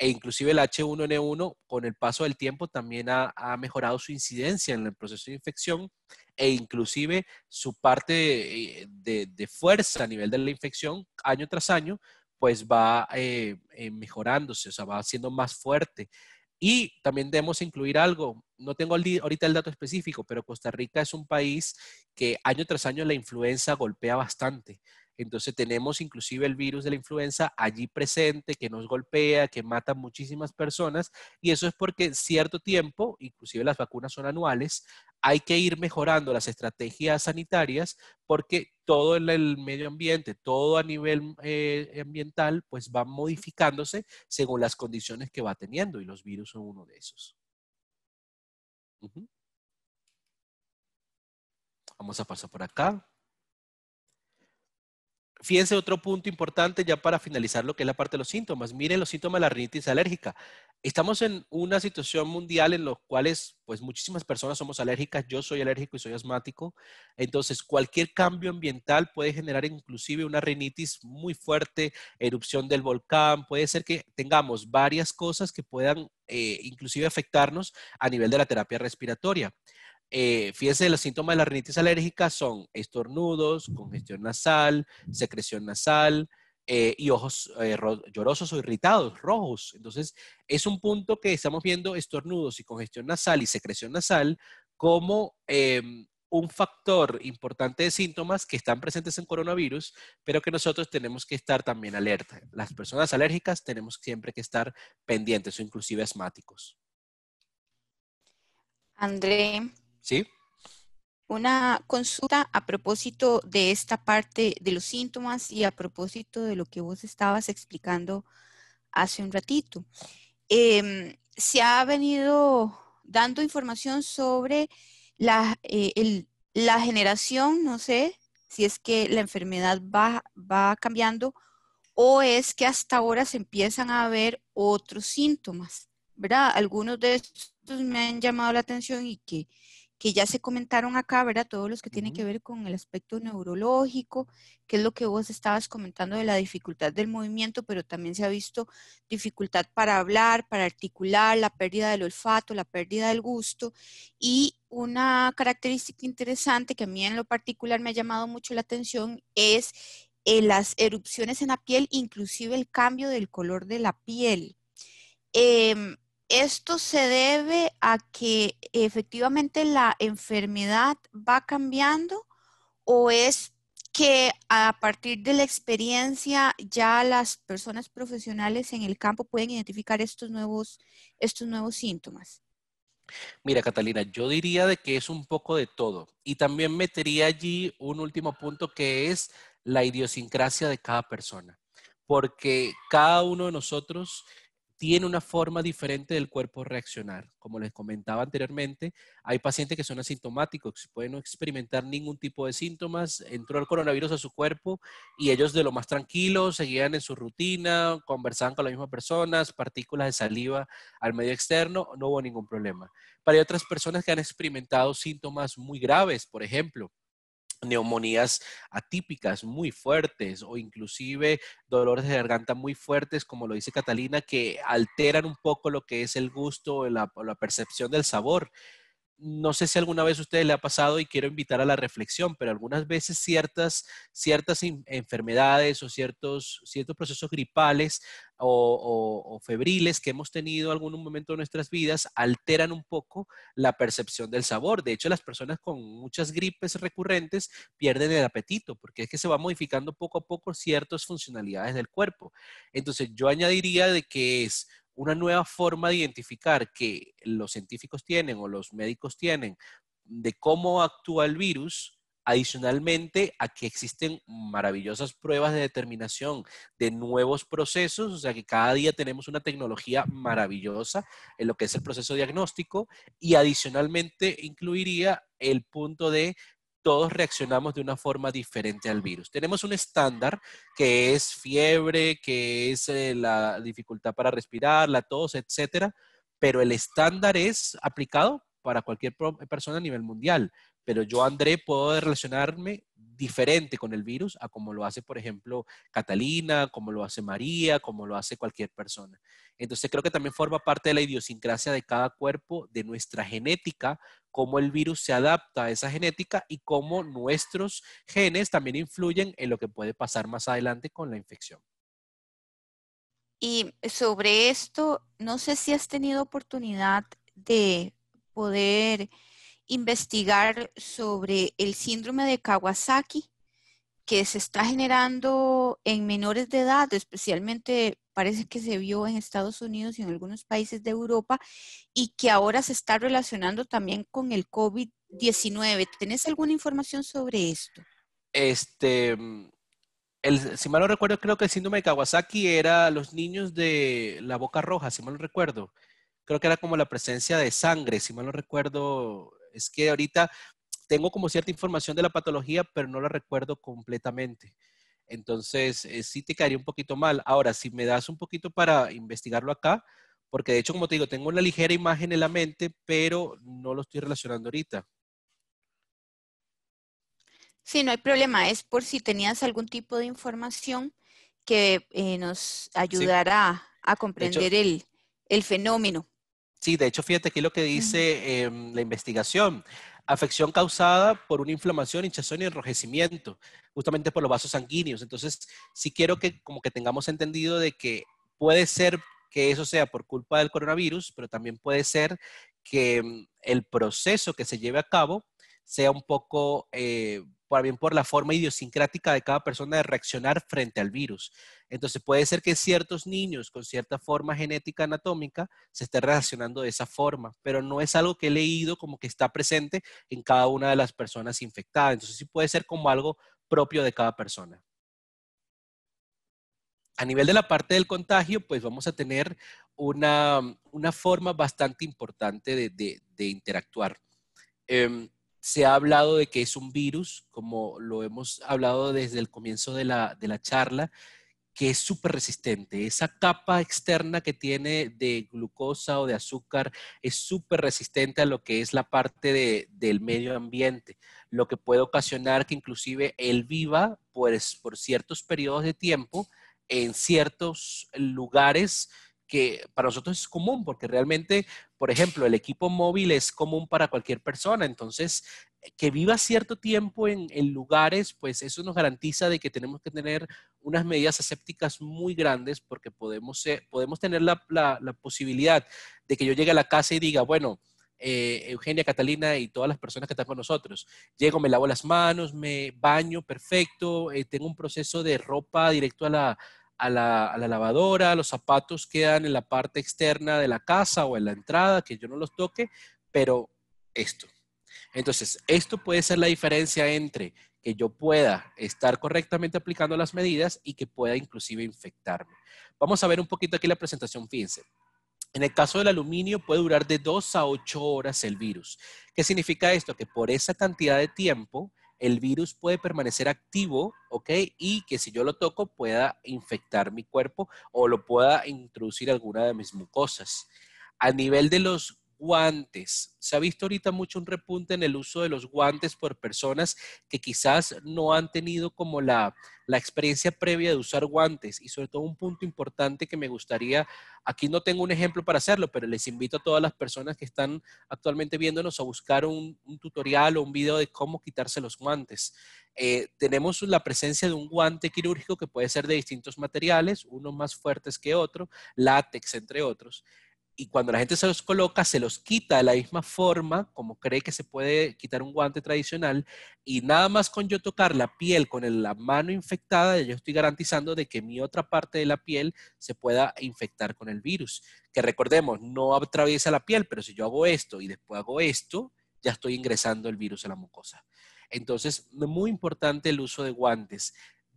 Speaker 3: E inclusive el H1N1, con el paso del tiempo, también ha, mejorado su incidencia en el proceso de infección e inclusive su parte eh, de fuerza a nivel de la infección año tras año, pues va eh, eh, mejorándose, o sea, va siendo más fuerte. Y también debemos incluir algo, no tengo ahorita el dato específico, pero Costa Rica es un país que año tras año la influenza golpea bastante. Entonces tenemos inclusive el virus de la influenza allí presente que nos golpea, que mata muchísimas personas y eso es porque cierto tiempo, inclusive las vacunas son anuales, hay que ir mejorando las estrategias sanitarias porque todo el, medio ambiente, todo a nivel eh, ambiental, pues va modificándose según las condiciones que va teniendo y los virus son uno de esos. Vamos a pasar por acá fíjense otro punto importante ya para finalizar lo que es la parte de los síntomas. Miren los síntomas de la rinitis alérgica. Estamos en una situación mundial en los cuales pues muchísimas personas somos alérgicas. Yo soy alérgico y soy asmático. Entonces cualquier cambio ambiental puede generar inclusive una rinitis muy fuerte, erupción del volcán. Puede ser que tengamos varias cosas que puedan eh, inclusive afectarnos a nivel de la terapia respiratoria. Eh, fíjense, los síntomas de la rinitis alérgica son estornudos, congestión nasal, secreción nasal eh, y ojos eh, llorosos o irritados, rojos. Entonces, es un punto que estamos viendo estornudos y congestión nasal y secreción nasal como em, un factor importante de síntomas que están presentes en coronavirus, pero que nosotros tenemos que estar también alerta. Las personas alérgicas tenemos siempre que estar pendientes o inclusive asmáticos.
Speaker 1: André, ¿Sí? Una consulta a propósito de esta parte de los síntomas y a propósito de lo que vos estabas explicando hace un ratito. Em, se ha venido dando información sobre la, eh, la generación, no sé si es que la enfermedad va, va cambiando o es que hasta ahora se empiezan a ver otros síntomas, ¿verdad? Algunos de estos me han llamado la atención y que que ya se comentaron acá, ¿verdad? Todos los que tienen que ver con el aspecto neurológico, que es lo que vos estabas comentando de la dificultad del movimiento, pero también se ha visto dificultad para hablar, para articular, la pérdida del olfato, la pérdida del gusto. Y una característica interesante que a mí en lo particular me ha llamado mucho la atención es eh, las erupciones en la piel, inclusive el cambio del color de la piel. Eh, esto se debe a que efectivamente la enfermedad va cambiando o es que a partir de la experiencia ya las personas profesionales en el campo pueden identificar estos nuevos, estos nuevos síntomas?
Speaker 3: Mira, Catalina, yo diría de que es un poco de todo. Y también metería allí un último punto que es la idiosincrasia de cada persona. Porque cada uno de nosotros tiene una forma diferente del cuerpo reaccionar. Como les comentaba anteriormente, hay pacientes que son asintomáticos, que pueden no experimentar ningún tipo de síntomas, entró el coronavirus a su cuerpo y ellos de lo más tranquilo seguían en su rutina, conversaban con las mismas personas, partículas de saliva al medio externo, no hubo ningún problema. Pero hay otras personas que han experimentado síntomas muy graves, por ejemplo, neumonías atípicas muy fuertes o inclusive dolores de garganta muy fuertes, como lo dice Catalina, que alteran un poco lo que es el gusto o la, percepción del sabor. No sé si alguna vez a ustedes le ha pasado y quiero invitar a la reflexión, pero algunas veces ciertas, ciertas enfermedades o ciertos, ciertos procesos gripales o, febriles que hemos tenido algún momento de nuestras vidas alteran un poco la percepción del sabor. De hecho, las personas con muchas gripes recurrentes pierden el apetito porque es que se va modificando poco a poco ciertas funcionalidades del cuerpo. Entonces, yo añadiría de que es una nueva forma de identificar que los científicos tienen o los médicos tienen de cómo actúa el virus Adicionalmente, a que existen maravillosas pruebas de determinación de nuevos procesos, o sea que cada día tenemos una tecnología maravillosa en lo que es el proceso diagnóstico y adicionalmente incluiría el punto de todos reaccionamos de una forma diferente al virus. Tenemos un estándar que es fiebre, que es eh, la dificultad para respirar, la tos, etcétera, pero el estándar es aplicado para cualquier persona a nivel mundial pero yo, André, puedo relacionarme diferente con el virus a como lo hace, por ejemplo, Catalina, como lo hace María, como lo hace cualquier persona. Entonces creo que también forma parte de la idiosincrasia de cada cuerpo, de nuestra genética, cómo el virus se adapta a esa genética y cómo nuestros genes también influyen en lo que puede pasar más adelante con la infección.
Speaker 1: Y sobre esto, no sé si has tenido oportunidad de poder investigar sobre el síndrome de Kawasaki que se está generando en menores de edad, especialmente parece que se vio en Estados Unidos y en algunos países de Europa, y que ahora se está relacionando también con el COVID-19. ¿Tenés alguna información sobre esto?
Speaker 3: Este, mm, si mal no recuerdo, creo que el síndrome de Kawasaki era los niños de la boca roja, si mal no recuerdo. Creo que era como la presencia de sangre, si mal no recuerdo, es que ahorita tengo como cierta información de la patología, pero no la recuerdo completamente. Entonces, eh, sí te caería un poquito mal. Ahora, si me das un poquito para investigarlo acá, porque de hecho, como te digo, tengo una ligera imagen en la mente, pero no lo estoy relacionando ahorita.
Speaker 1: Sí, no hay problema. Es por si tenías algún tipo de información que eh, nos ayudara a, comprender el fenómeno.
Speaker 3: Sí, de hecho, fíjate aquí lo que dice em, la investigación. Afección causada por una inflamación, hinchazón y enrojecimiento, justamente por los vasos sanguíneos. Entonces, sí quiero que como que tengamos entendido de que puede ser que eso sea por culpa del coronavirus, pero también puede ser que em, el proceso que se lleve a cabo sea un poco eh, bien por la forma idiosincrática de cada persona de reaccionar frente al virus. Entonces puede ser que ciertos niños con cierta forma genética anatómica se estén reaccionando de esa forma, pero no es algo que he leído como que está presente en cada una de las personas infectadas. Entonces sí puede ser como algo propio de cada persona. A nivel de la parte del contagio, pues vamos a tener una, forma bastante importante de, interactuar. Em, se ha hablado de que es un virus, como lo hemos hablado desde el comienzo de la, charla, que es súper resistente. Esa capa externa que tiene de glucosa o de azúcar es súper resistente a lo que es la parte del medio ambiente, lo que puede ocasionar que inclusive él viva pues, por ciertos periodos de tiempo en ciertos lugares que para nosotros es común, porque realmente por ejemplo, el equipo móvil es común para cualquier persona, entonces eh, que viva cierto tiempo en, lugares, pues eso nos garantiza de que tenemos que tener unas medidas asépticas muy grandes porque podemos, podemos tener la, posibilidad de que yo llegue a la casa y diga, bueno, eh, Eugenia, Catalina y todas las personas que están con nosotros, llego, me lavo las manos, me baño, perfecto, eh, tengo un proceso de ropa directo a la, a la, a lavadora, los zapatos quedan en la parte externa de la casa o en la entrada, que yo no los toque, pero esto. Entonces, esto puede ser la diferencia entre que yo pueda estar correctamente aplicando las medidas y que pueda inclusive infectarme. Vamos a ver un poquito aquí la presentación, fíjense. En el caso del aluminio puede durar de 2 a 8 horas el virus. ¿Qué significa esto? Que por esa cantidad de tiempo el virus puede permanecer activo, ¿ok? Y que si yo lo toco pueda infectar mi cuerpo o lo pueda introducir alguna de mis mucosas. A nivel de los guantes. Se ha visto ahorita mucho un repunte en el uso de los guantes por personas que quizás no han tenido como la, experiencia previa de usar guantes. Y sobre todo un punto importante que me gustaría, aquí no tengo un ejemplo para hacerlo, pero les invito a todas las personas que están actualmente viéndonos a buscar un, tutorial o un video de cómo quitarse los guantes. Eh, tenemos la presencia de un guante quirúrgico que puede ser de distintos materiales, unos más fuertes que otros, látex, entre otros y cuando la gente se los coloca, se los quita de la misma forma, como cree que se puede quitar un guante tradicional, y nada más con yo tocar la piel con la mano infectada, yo estoy garantizando de que mi otra parte de la piel se pueda infectar con el virus. Que recordemos, no atraviesa la piel, pero si yo hago esto y después hago esto, ya estoy ingresando el virus a la mucosa. Entonces, muy importante el uso de guantes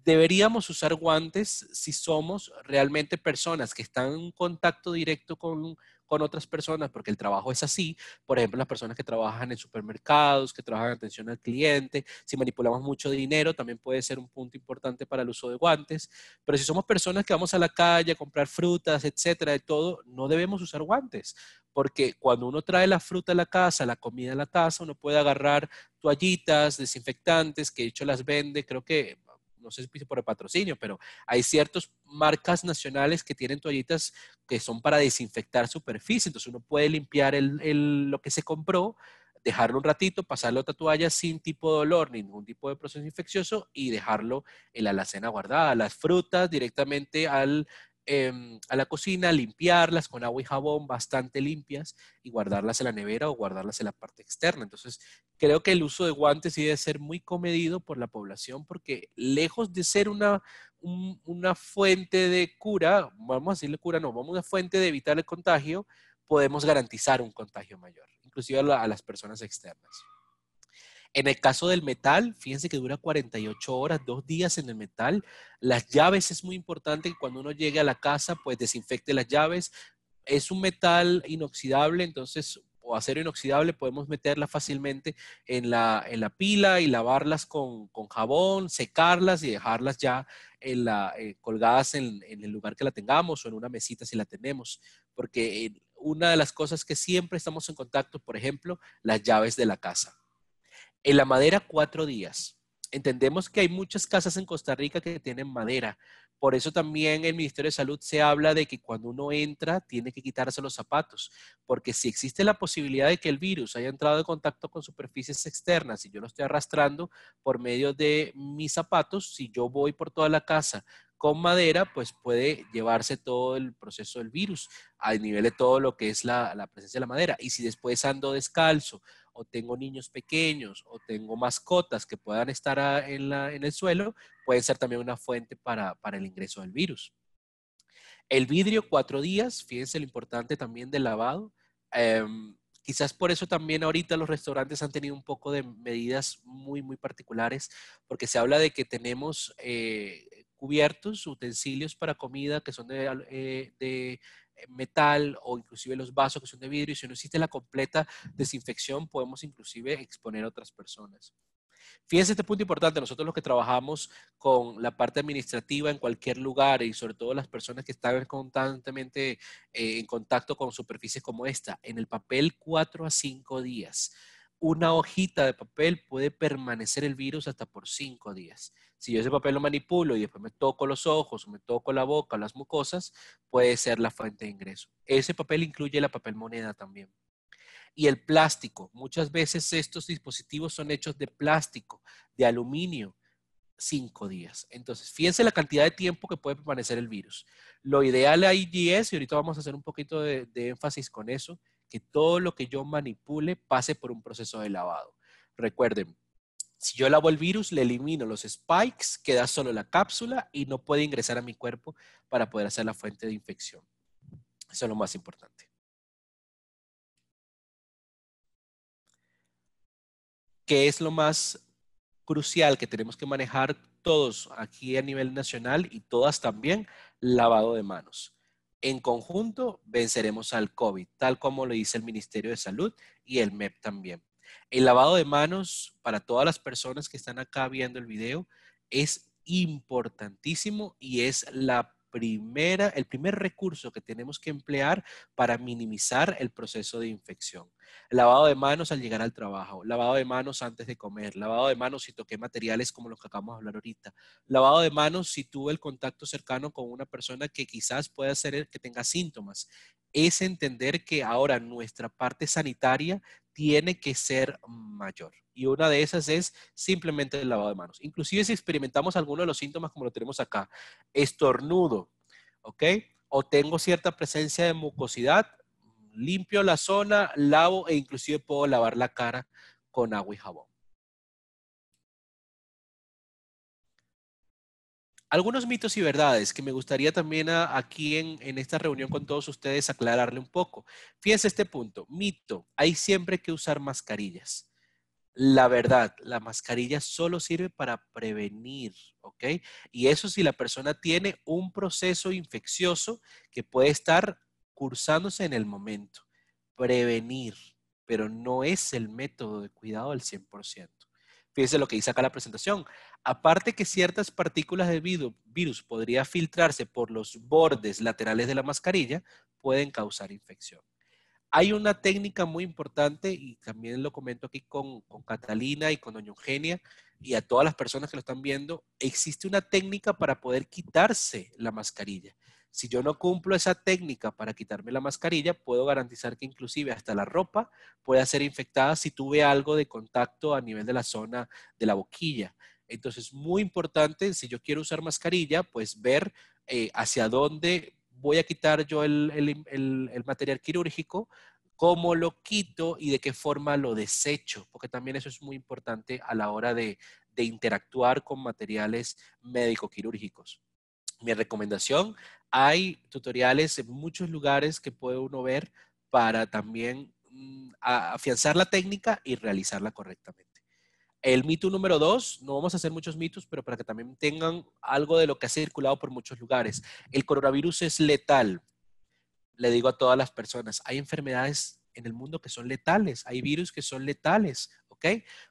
Speaker 3: deberíamos usar guantes si somos realmente personas que están en contacto directo con, con, otras personas, porque el trabajo es así. Por ejemplo, las personas que trabajan en supermercados, que trabajan en atención al cliente, si manipulamos mucho dinero, también puede ser un punto importante para el uso de guantes. Pero si somos personas que vamos a la calle a comprar frutas, etcétera, de todo, no debemos usar guantes. Porque cuando uno trae la fruta a la casa, la comida a la casa, uno puede agarrar toallitas, desinfectantes, que de hecho las vende, creo que no sé si por el patrocinio, pero hay ciertas marcas nacionales que tienen toallitas que son para desinfectar superficie, entonces uno puede limpiar el, lo que se compró, dejarlo un ratito, pasarlo a otra toalla sin tipo de dolor ningún tipo de proceso infeccioso y dejarlo en la alacena guardada, las frutas directamente em, a la cocina, limpiarlas con agua y jabón bastante limpias y guardarlas en la nevera o guardarlas en la parte externa. Entonces, creo que el uso de guantes sí debe ser muy comedido por la población porque lejos de ser una, una fuente de cura, vamos a decirle cura, no, vamos a una fuente de evitar el contagio, podemos garantizar un contagio mayor, inclusive a, a las personas externas. En el caso del metal, fíjense que dura 48 horas, dos días en el metal. Las llaves es muy importante que cuando uno llegue a la casa, pues desinfecte las llaves. Es un metal inoxidable, entonces o acero inoxidable, podemos meterlas fácilmente en la, pila y lavarlas con, con jabón, secarlas y dejarlas ya en la, eh, colgadas en, el lugar que la tengamos o en una mesita si la tenemos. Porque eh, una de las cosas que siempre estamos en contacto, por ejemplo, las llaves de la casa. En la madera, cuatro días. Entendemos que hay muchas casas en Costa Rica que tienen madera, por eso también el Ministerio de Salud se habla de que cuando uno entra tiene que quitarse los zapatos, porque si existe la posibilidad de que el virus haya entrado en contacto con superficies externas y yo lo estoy arrastrando por medio de mis zapatos, si yo voy por toda la casa con madera, pues puede llevarse todo el proceso del virus a nivel de todo lo que es la, presencia de la madera. Y si después ando descalzo o tengo niños pequeños o tengo mascotas que puedan estar en el suelo, pueden ser también una fuente para, el ingreso del virus. El vidrio, cuatro días, fíjense lo importante también del lavado. Em, quizás por eso también ahorita los restaurantes han tenido un poco de medidas muy, muy particulares, porque se habla de que tenemos eh, cubiertos, utensilios para comida que son de, eh, de metal o inclusive los vasos que son de vidrio y si no existe la completa desinfección podemos inclusive exponer a otras personas. Fíjense este punto importante, nosotros los que trabajamos con la parte administrativa en cualquier lugar y sobre todo las personas que están constantemente eh, en contacto con superficies como esta, en el papel 4 a 5 días una hojita de papel puede permanecer el virus hasta por cinco días. Si yo ese papel lo manipulo y después me toco los ojos, me toco la boca, las mucosas, puede ser la fuente de ingreso. Ese papel incluye la papel moneda también y el plástico. Muchas veces estos dispositivos son hechos de plástico, de aluminio, cinco días. Entonces, fíjense la cantidad de tiempo que puede permanecer el virus. Lo ideal ahí es, y ahorita vamos a hacer un poquito de, de énfasis con eso, que todo lo que yo manipule pase por un proceso de lavado. Recuerden, si yo lavo el virus, le elimino los spikes, queda solo la cápsula y no puede ingresar a mi cuerpo para poder hacer la fuente de infección. Eso es lo más importante. que es lo más crucial que tenemos que manejar todos aquí a nivel nacional y todas también, lavado de manos. En conjunto, venceremos al COVID, tal como lo dice el Ministerio de Salud y el MEP también. El lavado de manos, para todas las personas que están acá viendo el video, es importantísimo y es la primera, el primer recurso que tenemos que emplear para minimizar el proceso de infección lavado de manos al llegar al trabajo, lavado de manos antes de comer, lavado de manos si toqué materiales como los que acabamos de hablar ahorita, lavado de manos si tuve el contacto cercano con una persona que quizás pueda ser que tenga síntomas. Es entender que ahora nuestra parte sanitaria tiene que ser mayor. Y una de esas es simplemente el lavado de manos. Inclusive si experimentamos alguno de los síntomas como lo tenemos acá, estornudo, ¿ok? O tengo cierta presencia de mucosidad, Limpio la zona, lavo e inclusive puedo lavar la cara con agua y jabón. Algunos mitos y verdades que me gustaría también a, ah, aquí en, en, esta reunión con todos ustedes aclararle un poco. Fíjense este punto. Mito, hay siempre que usar mascarillas. La verdad, la mascarilla solo sirve para prevenir, ¿ok? Y eso si la persona tiene un proceso infeccioso que puede estar cursándose en el momento. Prevenir, pero no es el método de cuidado al 100%. Fíjense lo que dice acá la presentación. Aparte que ciertas partículas de virus podría filtrarse por los bordes laterales de la mascarilla, pueden causar infección. Hay una técnica muy importante, y también lo comento aquí con, con Catalina y con Doña Eugenia, y a todas las personas que lo están viendo, existe una técnica para poder quitarse la mascarilla. Si yo no cumplo esa técnica para quitarme la mascarilla, puedo garantizar que inclusive hasta la ropa pueda ser infectada si tuve algo de contacto a nivel de la zona de la boquilla. Entonces, muy importante, si yo quiero usar mascarilla, pues ver eh, hacia dónde voy a quitar yo el, material quirúrgico, cómo lo quito y de qué forma lo desecho, porque también eso es muy importante a la hora de interactuar con materiales médico-quirúrgicos mi recomendación. Hay tutoriales en muchos lugares que puede uno ver para también mm, afianzar la técnica y realizarla correctamente. El mito número dos, no vamos a hacer muchos mitos, pero para que también tengan algo de lo que ha circulado por muchos lugares. El coronavirus es letal. Le digo a todas las personas, hay enfermedades en el mundo que son letales, hay virus que son letales,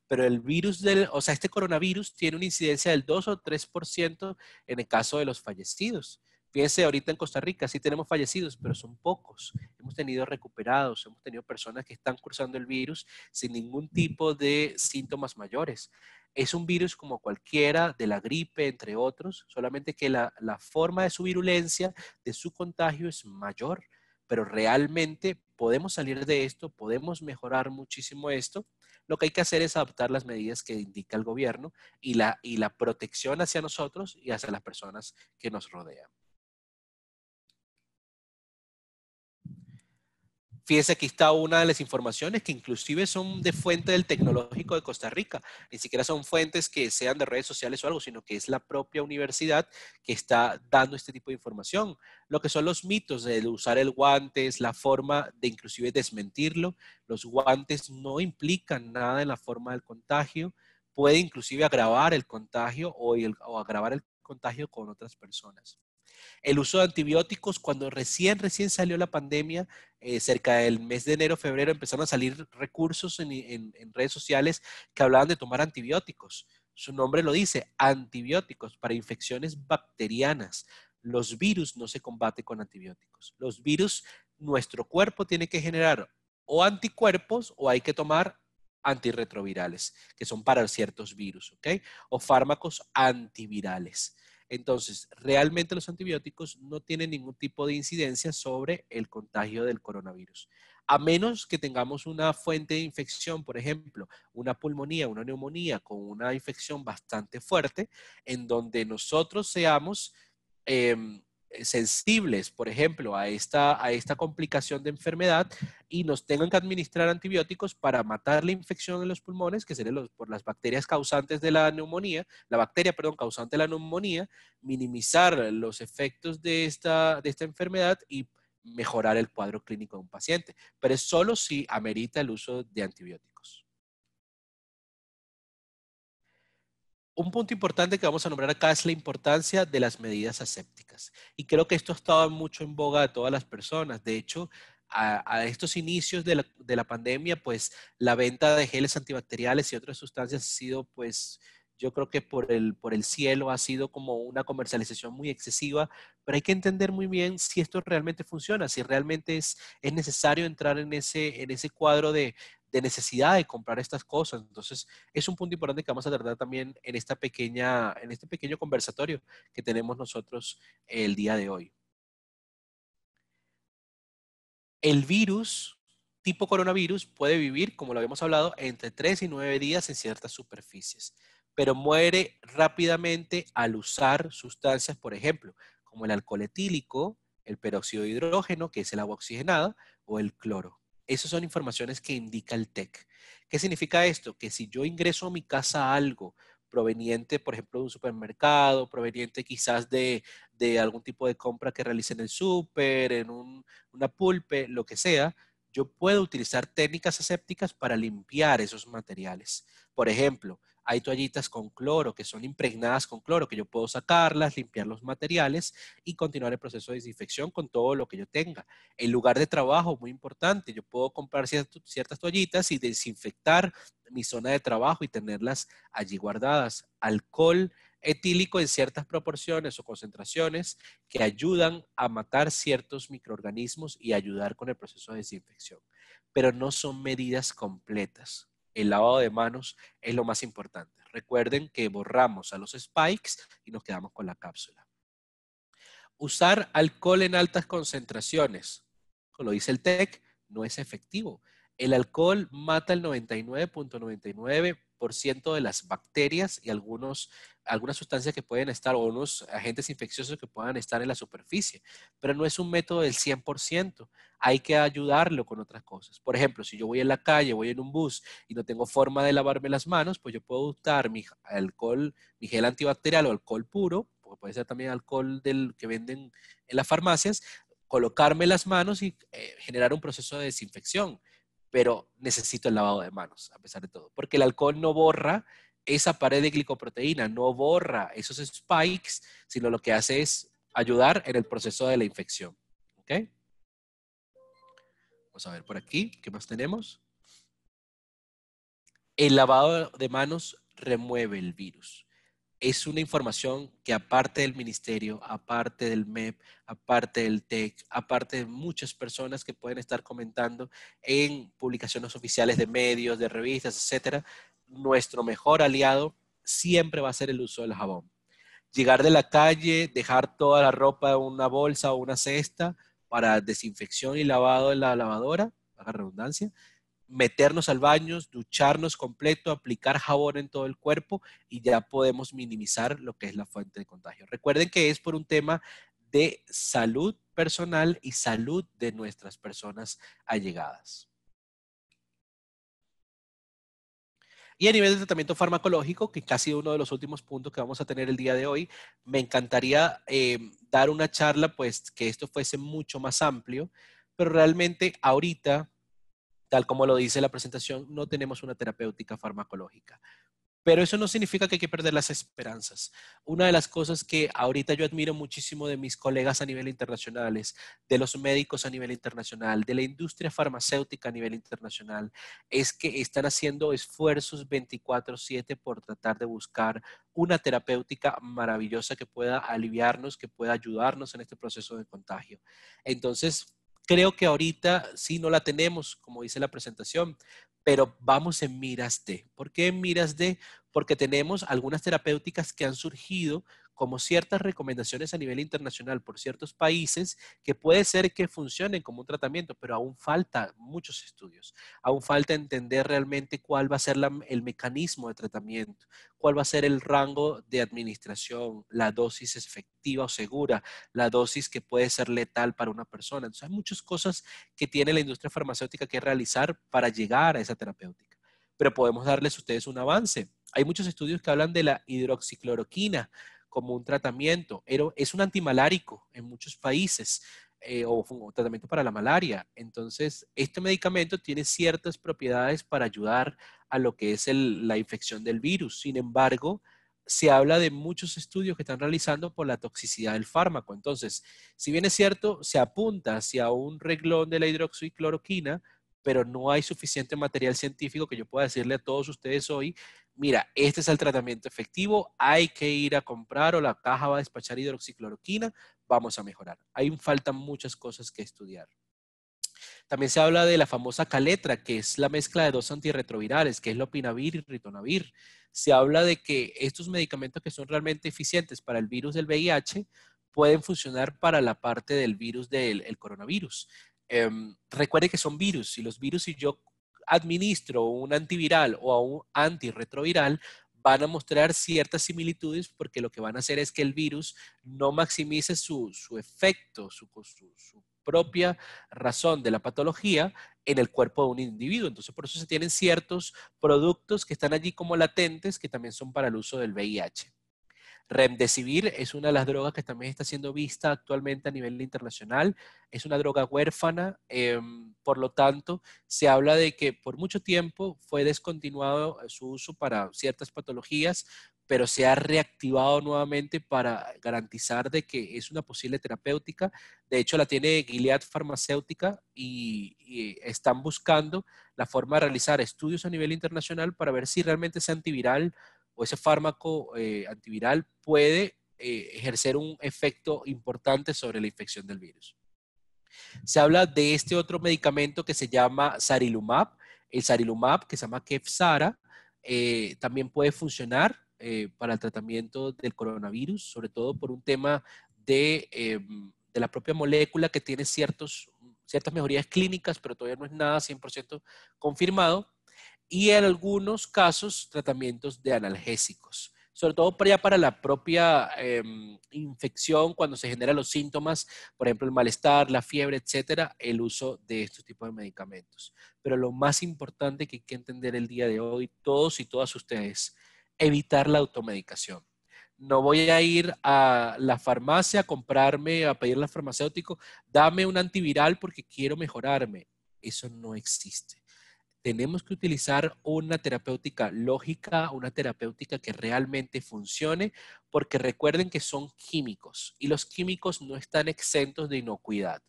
Speaker 3: pero el virus del, o sea, este coronavirus tiene una incidencia del 2 o 3% en el caso de los fallecidos. Fíjense, ahorita en Costa Rica sí tenemos fallecidos, pero son pocos. Hemos tenido recuperados, hemos tenido personas que están cursando el virus sin ningún tipo de síntomas mayores. Es un virus como cualquiera, de la gripe, entre otros, solamente que la, la forma de su virulencia, de su contagio es mayor, pero realmente podemos salir de esto, podemos mejorar muchísimo esto lo que hay que hacer es adoptar las medidas que indica el gobierno y la, y la protección hacia nosotros y hacia las personas que nos rodean. Fíjense, aquí está una de las informaciones que inclusive son de fuente del Tecnológico de Costa Rica. Ni siquiera son fuentes que sean de redes sociales o algo, sino que es la propia universidad que está dando este tipo de información. Lo que son los mitos de usar el guante, es la forma de inclusive desmentirlo. Los guantes no implican nada en la forma del contagio. Puede inclusive agravar el contagio o, o agravar el contagio con otras personas. El uso de antibióticos, cuando recién, recién salió la pandemia, eh, cerca del mes de enero, febrero, empezaron a salir recursos en, redes sociales que hablaban de tomar antibióticos. Su nombre lo dice, antibióticos para infecciones bacterianas. Los virus no se combate con antibióticos. Los virus, nuestro cuerpo tiene que generar o anticuerpos o hay que tomar antirretrovirales, que son para ciertos virus, O fármacos antivirales. Entonces, realmente los antibióticos no tienen ningún tipo de incidencia sobre el contagio del coronavirus. A menos que tengamos una fuente de infección, por ejemplo, una pulmonía, una neumonía con una infección bastante fuerte, en donde nosotros seamos em, eh, sensibles, por ejemplo, a esta, a esta complicación de enfermedad y nos tengan que administrar antibióticos para matar la infección en los pulmones, que serían por las bacterias causantes de la neumonía, la bacteria, perdón, causante de la neumonía, minimizar los efectos de esta, de esta enfermedad y mejorar el cuadro clínico de un paciente, pero es solo si amerita el uso de antibióticos. un punto importante que vamos a nombrar acá es la importancia de las medidas asépticas. Y creo que esto ha estado mucho en boga de todas las personas. De hecho, a, estos inicios de la, de la, pandemia, pues la venta de geles antibacteriales y otras sustancias ha sido, pues, yo creo que por el, por el cielo ha sido como una comercialización muy excesiva, pero hay que entender muy bien si esto realmente funciona, si realmente es, es necesario entrar en ese, en ese cuadro de, de necesidad de comprar estas cosas. Entonces, es un punto importante que vamos a tratar también en, esta pequeña, en este pequeño conversatorio que tenemos nosotros el día de hoy. El virus tipo coronavirus puede vivir, como lo habíamos hablado, entre 3 y 9 días en ciertas superficies, pero muere rápidamente al usar sustancias, por ejemplo, como el alcohol etílico, el peróxido de hidrógeno, que es el agua oxigenada, o el cloro. Esas son informaciones que indica el TEC. ¿Qué significa esto? Que si yo ingreso a mi casa algo proveniente, por ejemplo, de un supermercado, proveniente quizás de, algún tipo de compra que realice en el súper, en una pulpe, lo que sea, yo puedo utilizar técnicas asépticas para limpiar esos materiales. Por ejemplo, hay toallitas con cloro que son impregnadas con cloro, que yo puedo sacarlas, limpiar los materiales y continuar el proceso de desinfección con todo lo que yo tenga. El lugar de trabajo, muy importante, yo puedo comprar ciertas toallitas y desinfectar mi zona de trabajo y tenerlas allí guardadas. Alcohol etílico en ciertas proporciones o concentraciones que ayudan a matar ciertos microorganismos y ayudar con el proceso de desinfección, pero no son medidas completas el lavado de manos es lo más importante. Recuerden que borramos a los spikes y nos quedamos con la cápsula. Usar alcohol en altas concentraciones, como lo dice el TEC, no es efectivo. El alcohol mata el 99.99% de las bacterias y algunos, algunas sustancias que pueden estar o unos agentes infecciosos que puedan estar en la superficie, pero no es un método del 100%. Hay que ayudarlo con otras cosas. Por ejemplo, si yo voy en la calle, voy en un bus y no tengo forma de lavarme las manos, pues yo puedo usar mi alcohol, mi gel antibacterial o alcohol puro, porque puede ser también alcohol del que venden en las farmacias, colocarme las manos y eh, generar un proceso de desinfección pero necesito el lavado de manos, a pesar de todo, porque el alcohol no borra esa pared de glicoproteína, no borra esos spikes, sino lo que hace es ayudar en el proceso de la infección. Vamos a ver por aquí, ¿qué más tenemos? El lavado de manos remueve el virus es una información que aparte del ministerio, aparte del MEP, aparte del TEC, aparte de muchas personas que pueden estar comentando en publicaciones oficiales de medios, de revistas, etcétera, nuestro mejor aliado siempre va a ser el uso del jabón. Llegar de la calle, dejar toda la ropa en una bolsa o una cesta para desinfección y lavado en la lavadora, haga redundancia, meternos al baño, ducharnos completo, aplicar jabón en todo el cuerpo y ya podemos minimizar lo que es la fuente de contagio. Recuerden que es por un tema de salud personal y salud de nuestras personas allegadas. Y a nivel de tratamiento farmacológico, que casi uno de los últimos puntos que vamos a tener el día de hoy, me encantaría em, dar una charla, pues que esto fuese mucho más amplio, pero realmente ahorita tal como lo dice la presentación, no tenemos una terapéutica farmacológica. Pero eso no significa que hay que perder las esperanzas. Una de las cosas que ahorita yo admiro muchísimo de mis colegas a nivel internacional, de los médicos a nivel internacional, de la industria farmacéutica a nivel internacional, es que están haciendo esfuerzos 24/7 por tratar de buscar una terapéutica maravillosa que pueda aliviarnos, que pueda ayudarnos en este proceso de contagio. Entonces, creo que ahorita sí no la tenemos, como dice la presentación, pero vamos en miras de. ¿Por qué en miras de? Porque tenemos algunas terapéuticas que han surgido como ciertas recomendaciones a nivel internacional por ciertos países que puede ser que funcionen como un tratamiento, pero aún falta muchos estudios, aún falta entender realmente cuál va a ser el mecanismo de tratamiento, cuál va a ser el rango de administración, la dosis efectiva o segura, la dosis que puede ser letal para una persona. Entonces hay muchas cosas que tiene la industria farmacéutica que realizar para llegar a esa terapéutica. Pero podemos darles a ustedes un avance. Hay muchos estudios que hablan de la hidroxicloroquina como un tratamiento. Es un antimalárico en muchos países eh, o un tratamiento para la malaria. Entonces, este medicamento tiene ciertas propiedades para ayudar a lo que es la infección del virus. Sin embargo, se habla de muchos estudios que están realizando por la toxicidad del fármaco. Entonces, si bien es cierto, se apunta hacia un reglón de la hidroxicloroquina, pero no hay suficiente material científico que yo pueda decirle a todos ustedes hoy, mira, este es el tratamiento efectivo, hay que ir a comprar o la caja va a despachar hidroxicloroquina, vamos a mejorar. Ahí faltan muchas cosas que estudiar. También se habla de la famosa caletra, que es la mezcla de dos antirretrovirales, que es lopinavir y ritonavir. Se habla de que estos medicamentos que son realmente eficientes para el virus del VIH pueden funcionar para la parte del virus del coronavirus. Em, recuerde que son virus y los virus si yo administro un antiviral o un antirretroviral van a mostrar ciertas similitudes porque lo que van a hacer es que el virus no maximice su, efecto, su, propia razón de la patología en el cuerpo de un individuo. Entonces, por eso se tienen ciertos productos que están allí como latentes que también son para el uso del VIH. Remdesivir es una de las drogas que también está siendo vista actualmente a nivel internacional. Es una droga huérfana, em, por lo tanto, se habla de que por mucho tiempo fue descontinuado su uso para ciertas patologías, pero se ha reactivado nuevamente para garantizar de que es una posible terapéutica. De hecho, la tiene Gilead Farmacéutica y, y, están buscando la forma de realizar estudios a nivel internacional para ver si realmente es antiviral, o ese fármaco eh, antiviral puede eh, ejercer un efecto importante sobre la infección del virus. Se habla de este otro medicamento que se llama sarilumab. El sarilumab, que se llama Kefsara, eh, también puede funcionar para el tratamiento del coronavirus, sobre todo por un tema de, la propia molécula que tiene ciertas mejorías clínicas, pero todavía no es nada 100% confirmado y en algunos casos tratamientos de analgésicos, sobre todo para, para la propia em, infección, cuando se generan los síntomas, por ejemplo, el malestar, la fiebre, etcétera, el uso de estos tipos de medicamentos. Pero lo más importante que hay que entender el día de hoy, todos y todas ustedes, evitar la automedicación no voy a ir a la farmacia a comprarme, a pedirle al farmacéutico, dame un antiviral porque quiero mejorarme. Eso no existe tenemos que utilizar una terapéutica lógica, una terapéutica que realmente funcione, porque recuerden que son químicos y los químicos no están exentos de inocuidad.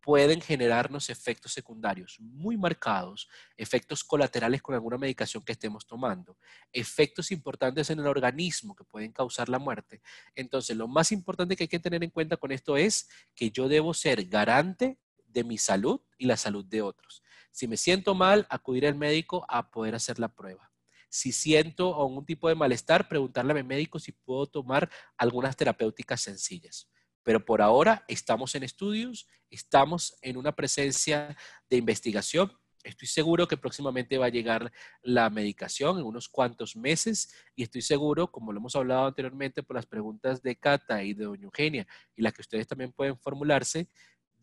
Speaker 3: Pueden generarnos efectos secundarios muy marcados, efectos colaterales con alguna medicación que estemos tomando, efectos importantes en el organismo que pueden causar la muerte. Entonces, lo más importante que hay que tener en cuenta con esto es que yo debo ser garante de mi salud y la salud de otros. Si me siento mal, acudir al médico a poder hacer la prueba. Si siento algún tipo de malestar, preguntarle a médico si puedo tomar algunas terapéuticas sencillas. Pero por ahora estamos en estudios, estamos en una presencia de investigación. Estoy seguro que próximamente va a llegar la medicación en unos cuantos meses y estoy seguro, como lo hemos hablado anteriormente por las preguntas de Cata y de Doña Eugenia y las que ustedes también pueden formularse,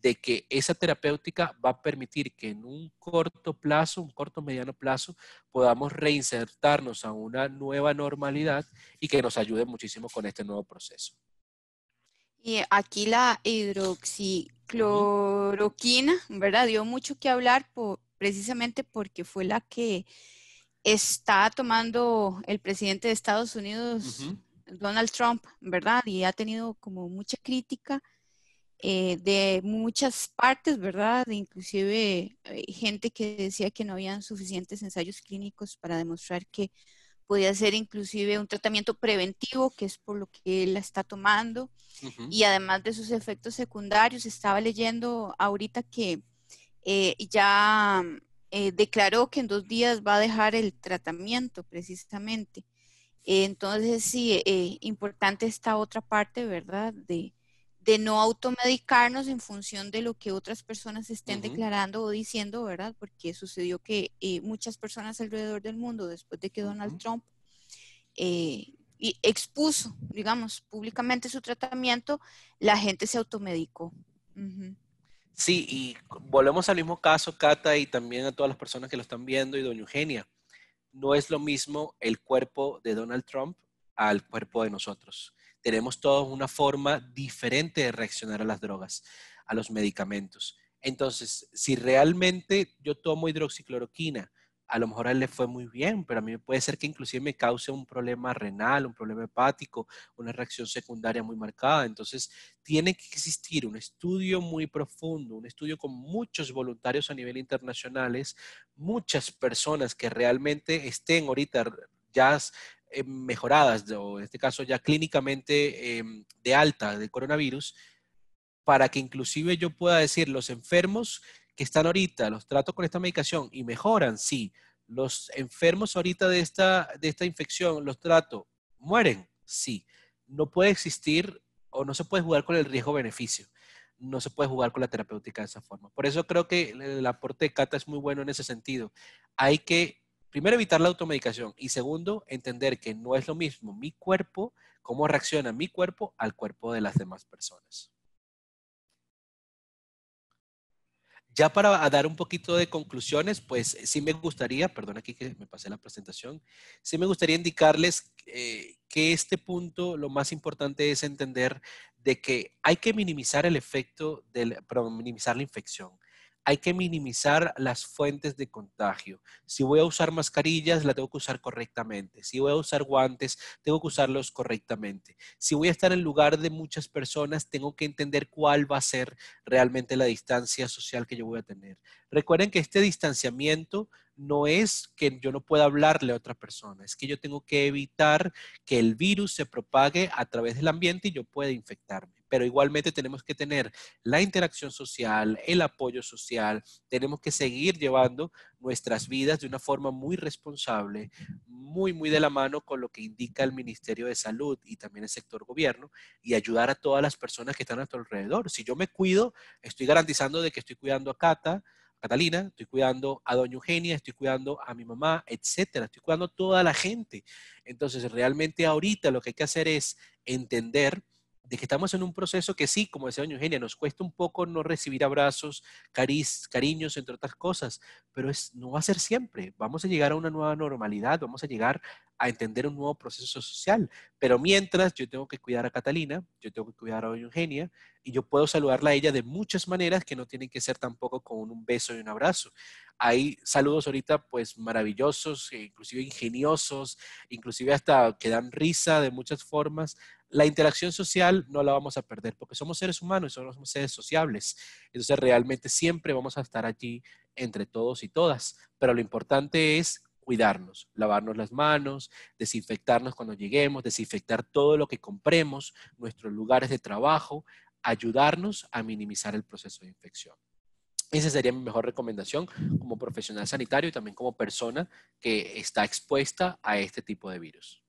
Speaker 3: de que esa terapéutica va a permitir que en un corto plazo, un corto mediano plazo, podamos reinsertarnos a una nueva normalidad y que nos ayude muchísimo con este nuevo proceso.
Speaker 1: Y aquí la hidroxicloroquina, ¿verdad? Dio mucho que hablar precisamente porque fue la que está tomando el presidente de Estados Unidos, Donald Trump, ¿verdad? Y ha tenido como mucha crítica eh, de muchas partes, ¿verdad? Inclusive eh, gente que decía que no habían suficientes ensayos clínicos para demostrar que podía ser inclusive un tratamiento preventivo, que es por lo que él la está tomando. Y además de sus efectos secundarios, estaba leyendo ahorita que eh, ya declaró que en dos días va a dejar el tratamiento precisamente. entonces, sí, importante esta otra parte, ¿verdad? De, de no automedicarnos en función de lo que otras personas estén declarando o diciendo, ¿verdad? Porque sucedió que eh, muchas personas alrededor del mundo, después de que Donald Trump eh, expuso, digamos, públicamente su tratamiento, la gente se automedicó.
Speaker 3: Sí, y volvemos al mismo caso, Cata, y también a todas las personas que lo están viendo y doña Eugenia. No es lo mismo el cuerpo de Donald Trump al cuerpo de nosotros tenemos todos una forma diferente de reaccionar a las drogas, a los medicamentos. Entonces, si realmente yo tomo hidroxicloroquina, a lo mejor a él le fue muy bien, pero a mí puede ser que inclusive me cause un problema renal, un problema hepático, una reacción secundaria muy marcada. Entonces, tiene que existir un estudio muy profundo, un estudio con muchos voluntarios a nivel internacionales, muchas personas que realmente estén ahorita ya eh, mejoradas, o en este caso ya clínicamente eh, de alta de coronavirus, para que inclusive yo pueda decir, los enfermos que están ahorita, los trato con esta medicación y mejoran, sí. Los enfermos ahorita de esta, de esta infección, los trato, mueren, sí. No puede existir o no se puede jugar con el riesgo-beneficio. No se puede jugar con la terapéutica de esa forma. Por eso creo que el aporte de Cata es muy bueno en ese sentido. Hay que primero, evitar la automedicación y segundo, entender que no es lo mismo mi cuerpo, cómo reacciona mi cuerpo al cuerpo de las demás personas. Ya para dar un poquito de conclusiones, pues sí me gustaría, perdón aquí que me pasé la presentación, sí me gustaría indicarles eh, que este punto lo más importante es entender de que hay que minimizar el efecto del, minimizar la infección hay que minimizar las fuentes de contagio. Si voy a usar mascarillas, la tengo que usar correctamente. Si voy a usar guantes, tengo que usarlos correctamente. Si voy a estar en lugar de muchas personas, tengo que entender cuál va a ser realmente la distancia social que yo voy a tener. Recuerden que este distanciamiento no es que yo no pueda hablarle a otra persona, es que yo tengo que evitar que el virus se propague a través del ambiente y yo pueda infectarme pero igualmente tenemos que tener la interacción social, el apoyo social, tenemos que seguir llevando nuestras vidas de una forma muy responsable, muy, muy de la mano con lo que indica el Ministerio de Salud y también el sector gobierno y ayudar a todas las personas que están a tu alrededor. Si yo me cuido, estoy garantizando de que estoy cuidando a Cata, Catalina, estoy cuidando a doña Eugenia, estoy cuidando a mi mamá, etcétera, estoy cuidando a toda la gente. Entonces, realmente ahorita lo que hay que hacer es entender de que estamos en un proceso que sí, como decía doña Eugenia, nos cuesta un poco no recibir abrazos, cariños, entre otras cosas, pero es, no va a ser siempre. Vamos a llegar a una nueva normalidad, vamos a llegar a entender un nuevo proceso social. Pero mientras yo tengo que cuidar a Catalina, yo tengo que cuidar a doña Eugenia, y yo puedo saludarla a ella de muchas maneras que no tienen que ser tampoco con un beso y un abrazo. Hay saludos ahorita pues maravillosos, e inclusive ingeniosos, inclusive hasta que dan risa de muchas formas la interacción social no la vamos a perder porque somos seres humanos y somos seres sociables. Entonces realmente siempre vamos a estar allí entre todos y todas. Pero lo importante es cuidarnos, lavarnos las manos, desinfectarnos cuando lleguemos, desinfectar todo lo que compremos, nuestros lugares de trabajo, ayudarnos a minimizar el proceso de infección. Esa sería mi mejor recomendación como profesional sanitario y también como persona que está expuesta a este tipo de virus.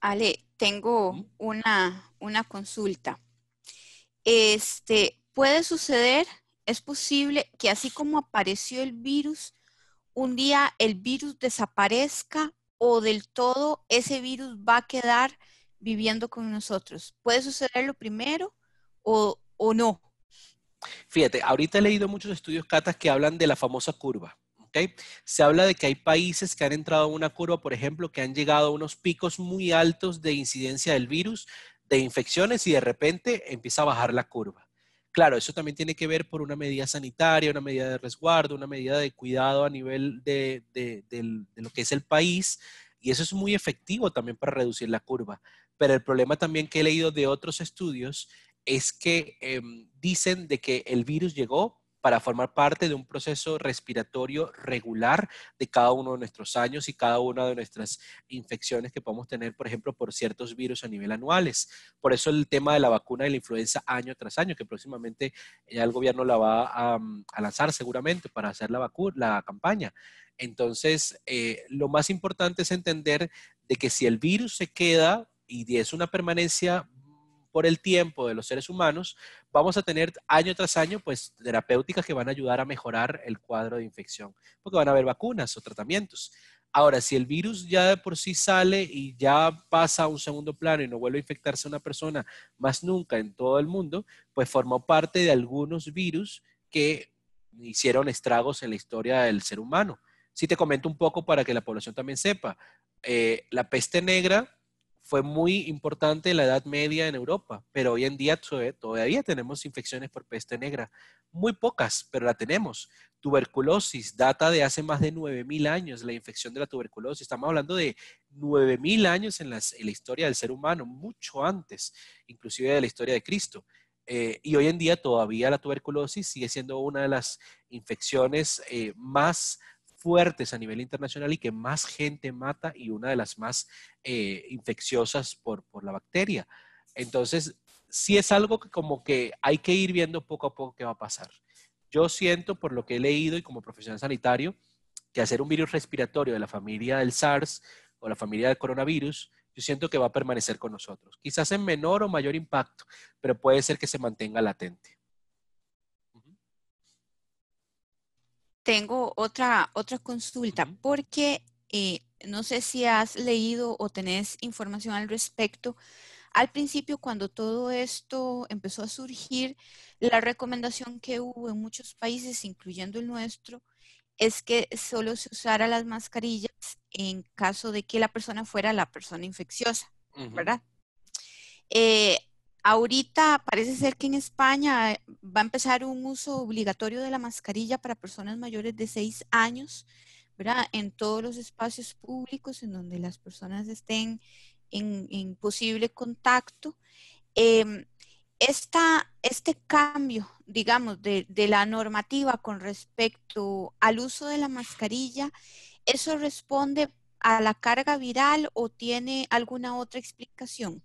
Speaker 1: Ale, tengo una, consulta. Este, puede suceder, es posible que así como apareció el virus, un día el virus desaparezca o del todo ese virus va a quedar viviendo con nosotros. ¿Puede suceder lo primero o, o no?
Speaker 3: Fíjate, ahorita he leído muchos estudios, Catas, que hablan de la famosa curva. Se habla de que hay países que han entrado en una curva, por ejemplo, que han llegado a unos picos muy altos de incidencia del virus, de infecciones y de repente empieza a bajar la curva. Claro, eso también tiene que ver por una medida sanitaria, una medida de resguardo, una medida de cuidado a nivel de, lo que es el país, y eso es muy efectivo también para reducir la curva. Pero el problema también que he leído de otros estudios es que em, dicen de que el virus llegó, para formar parte de un proceso respiratorio regular de cada uno de nuestros años y cada una de nuestras infecciones que podemos tener, por ejemplo, por ciertos virus a nivel anuales. Por eso el tema de la vacuna de la influenza año tras año, que próximamente ya el gobierno la va a, mm, lanzar seguramente para hacer la vacuna, la campaña. Entonces, eh, lo más importante es entender de que si el virus se queda y es una permanencia por el tiempo de los seres humanos, vamos a tener año tras año, pues, terapéuticas que van a ayudar a mejorar el cuadro de infección, porque van a haber vacunas o tratamientos. Ahora, si el virus ya de por sí sale y ya pasa a un segundo plano y no vuelve a infectarse una persona más nunca en todo el mundo, pues formó parte de algunos virus que hicieron estragos en la historia del ser humano. Si te comento un poco para que la población también sepa, eh, la peste negra fue muy importante en la Edad Media en Europa, pero hoy en día todavía tenemos infecciones por peste negra. Muy pocas, pero la tenemos. Tuberculosis data de hace más de 9.000 años, la infección de la tuberculosis. Estamos hablando de 9.000 años en, la historia del ser humano, mucho antes, inclusive de la historia de Cristo. Eh, y hoy en día todavía la tuberculosis sigue siendo una de las infecciones eh, más fuertes a nivel internacional y que más gente mata y una de las más eh, infecciosas por, la bacteria. Entonces, sí es algo como que hay que ir viendo poco a poco qué va a pasar. Yo siento, por lo que he leído y como profesional sanitario, que hacer un virus respiratorio de la familia del SARS o la familia del coronavirus, yo siento que va a permanecer con nosotros. Quizás en menor o mayor impacto, pero puede ser que se mantenga latente.
Speaker 1: tengo otra, otra consulta, porque eh, no sé si has leído o tenés información al respecto. Al principio, cuando todo esto empezó a surgir, la recomendación que hubo en muchos países, incluyendo el nuestro, es que solo se usara las mascarillas en caso de que la persona fuera la persona infecciosa, ¿verdad? Eh, Ahorita parece ser que en España eh, va a empezar un uso obligatorio de la mascarilla para personas mayores de seis años, ¿verdad? En todos los espacios públicos en donde las personas estén en, posible contacto. Em, este cambio, digamos, de la normativa con respecto al uso de la mascarilla, ¿eso responde a la carga viral o tiene alguna otra explicación?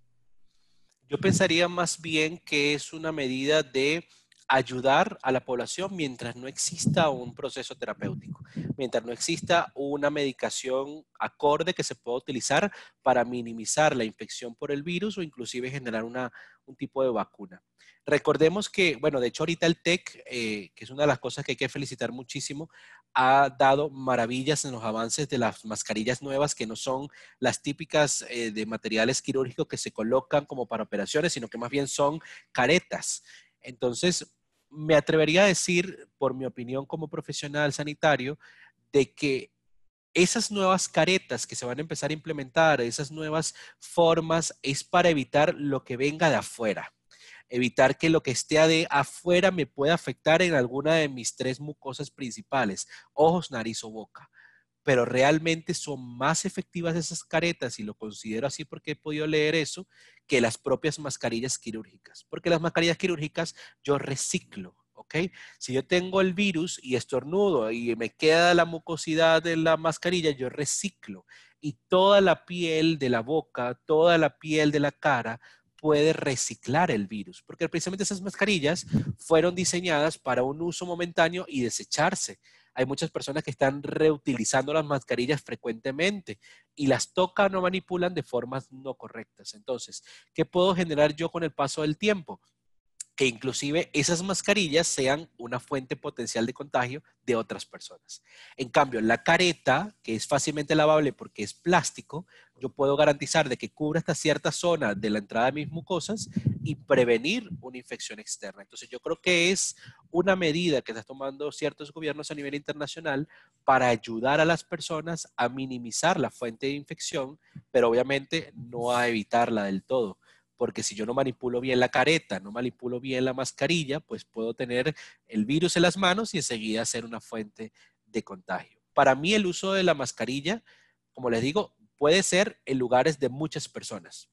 Speaker 3: Yo pensaría más bien que es una medida de ayudar a la población mientras no exista un proceso terapéutico, mientras no exista una medicación acorde que se pueda utilizar para minimizar la infección por el virus o inclusive generar un tipo de vacuna. Recordemos que, bueno, de hecho ahorita el TEC, eh, que es una de las cosas que hay que felicitar muchísimo, ha dado maravillas en los avances de las mascarillas nuevas que no son las típicas eh, de materiales quirúrgicos que se colocan como para operaciones, sino que más bien son caretas. Entonces, me atrevería a decir, por mi opinión como profesional sanitario, de que esas nuevas caretas que se van a empezar a implementar, esas nuevas formas, es para evitar lo que venga de afuera evitar que lo que esté de afuera me pueda afectar en alguna de mis tres mucosas principales, ojos, nariz o boca. Pero realmente son más efectivas esas caretas, y lo considero así porque he podido leer eso, que las propias mascarillas quirúrgicas. Porque las mascarillas quirúrgicas yo reciclo, ¿ok? Si yo tengo el virus y estornudo y me queda la mucosidad de la mascarilla, yo reciclo. Y toda la piel de la boca, toda la piel de la cara puede reciclar el virus, porque precisamente esas mascarillas fueron diseñadas para un uso momentáneo y desecharse. Hay muchas personas que están reutilizando las mascarillas frecuentemente y las tocan o manipulan de formas no correctas. Entonces, ¿qué puedo generar yo con el paso del tiempo? que inclusive esas mascarillas sean una fuente potencial de contagio de otras personas. En cambio, la careta, que es fácilmente lavable porque es plástico, yo puedo garantizar de que cubra esta cierta zona de la entrada de mis mucosas y prevenir una infección externa. Entonces yo creo que es una medida que están tomando ciertos gobiernos a nivel internacional para ayudar a las personas a minimizar la fuente de infección, pero obviamente no a evitarla del todo porque si yo no manipulo bien la careta, no manipulo bien la mascarilla, pues puedo tener el virus en las manos y enseguida ser una fuente de contagio. Para mí el uso de la mascarilla, como les digo, puede ser en lugares de muchas personas,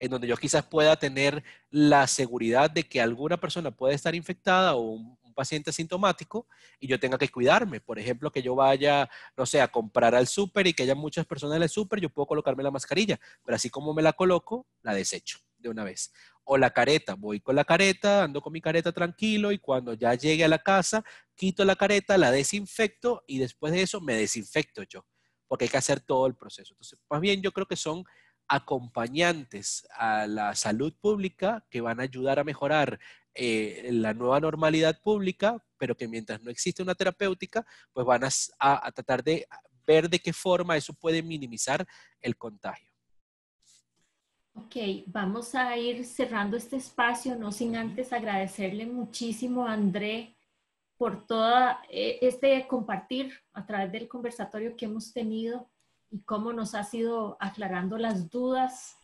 Speaker 3: en donde yo quizás pueda tener la seguridad de que alguna persona puede estar infectada o un, paciente asintomático y yo tenga que cuidarme. Por ejemplo, que yo vaya, no sé, a comprar al súper y que haya muchas personas en el súper, yo puedo colocarme la mascarilla, pero así como me la coloco, la desecho de una vez. O la careta, voy con la careta, ando con mi careta tranquilo y cuando ya llegue a la casa, quito la careta, la desinfecto y después de eso me desinfecto yo porque hay que hacer todo el proceso. Entonces, más bien yo creo que son acompañantes a la salud pública que van a ayudar a mejorar eh, la nueva normalidad pública, pero que mientras no existe una terapéutica, pues van a, a tratar de ver de qué forma eso puede minimizar el contagio.
Speaker 2: Ok, vamos a ir cerrando este espacio, no sin antes agradecerle muchísimo a André por todo eh, este compartir a través del conversatorio que hemos tenido y cómo nos ha sido aclarando las dudas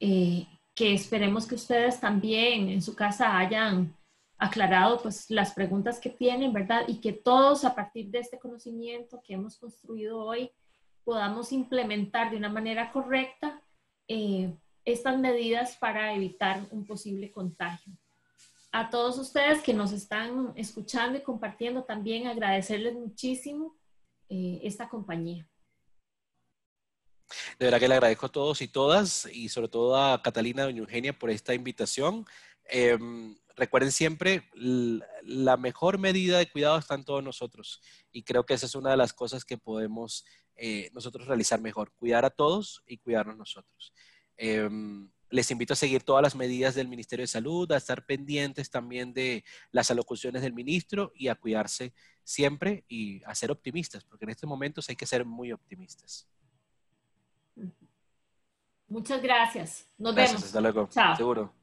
Speaker 2: eh, que esperemos que ustedes también en su casa hayan aclarado pues las preguntas que tienen, ¿verdad? Y que todos a partir de este conocimiento que hemos construido hoy podamos implementar de una manera correcta eh, estas medidas para evitar un posible contagio a todos ustedes que nos están escuchando y compartiendo, también agradecerles muchísimo eh, esta compañía.
Speaker 3: De verdad que le agradezco a todos y todas, y sobre todo a Catalina, doña Eugenia, por esta invitación. Em, recuerden siempre, la mejor medida de cuidado está en todos nosotros, y creo que esa es una de las cosas que podemos eh, nosotros realizar mejor, cuidar a todos y cuidarnos nosotros. Em, les invito a seguir todas las medidas del Ministerio de Salud, a estar pendientes también de las alocuciones del ministro y a cuidarse siempre y a ser optimistas, porque en estos momentos hay que ser muy optimistas.
Speaker 2: Muchas gracias. Nos vemos. Hasta
Speaker 3: luego. Chao. Seguro.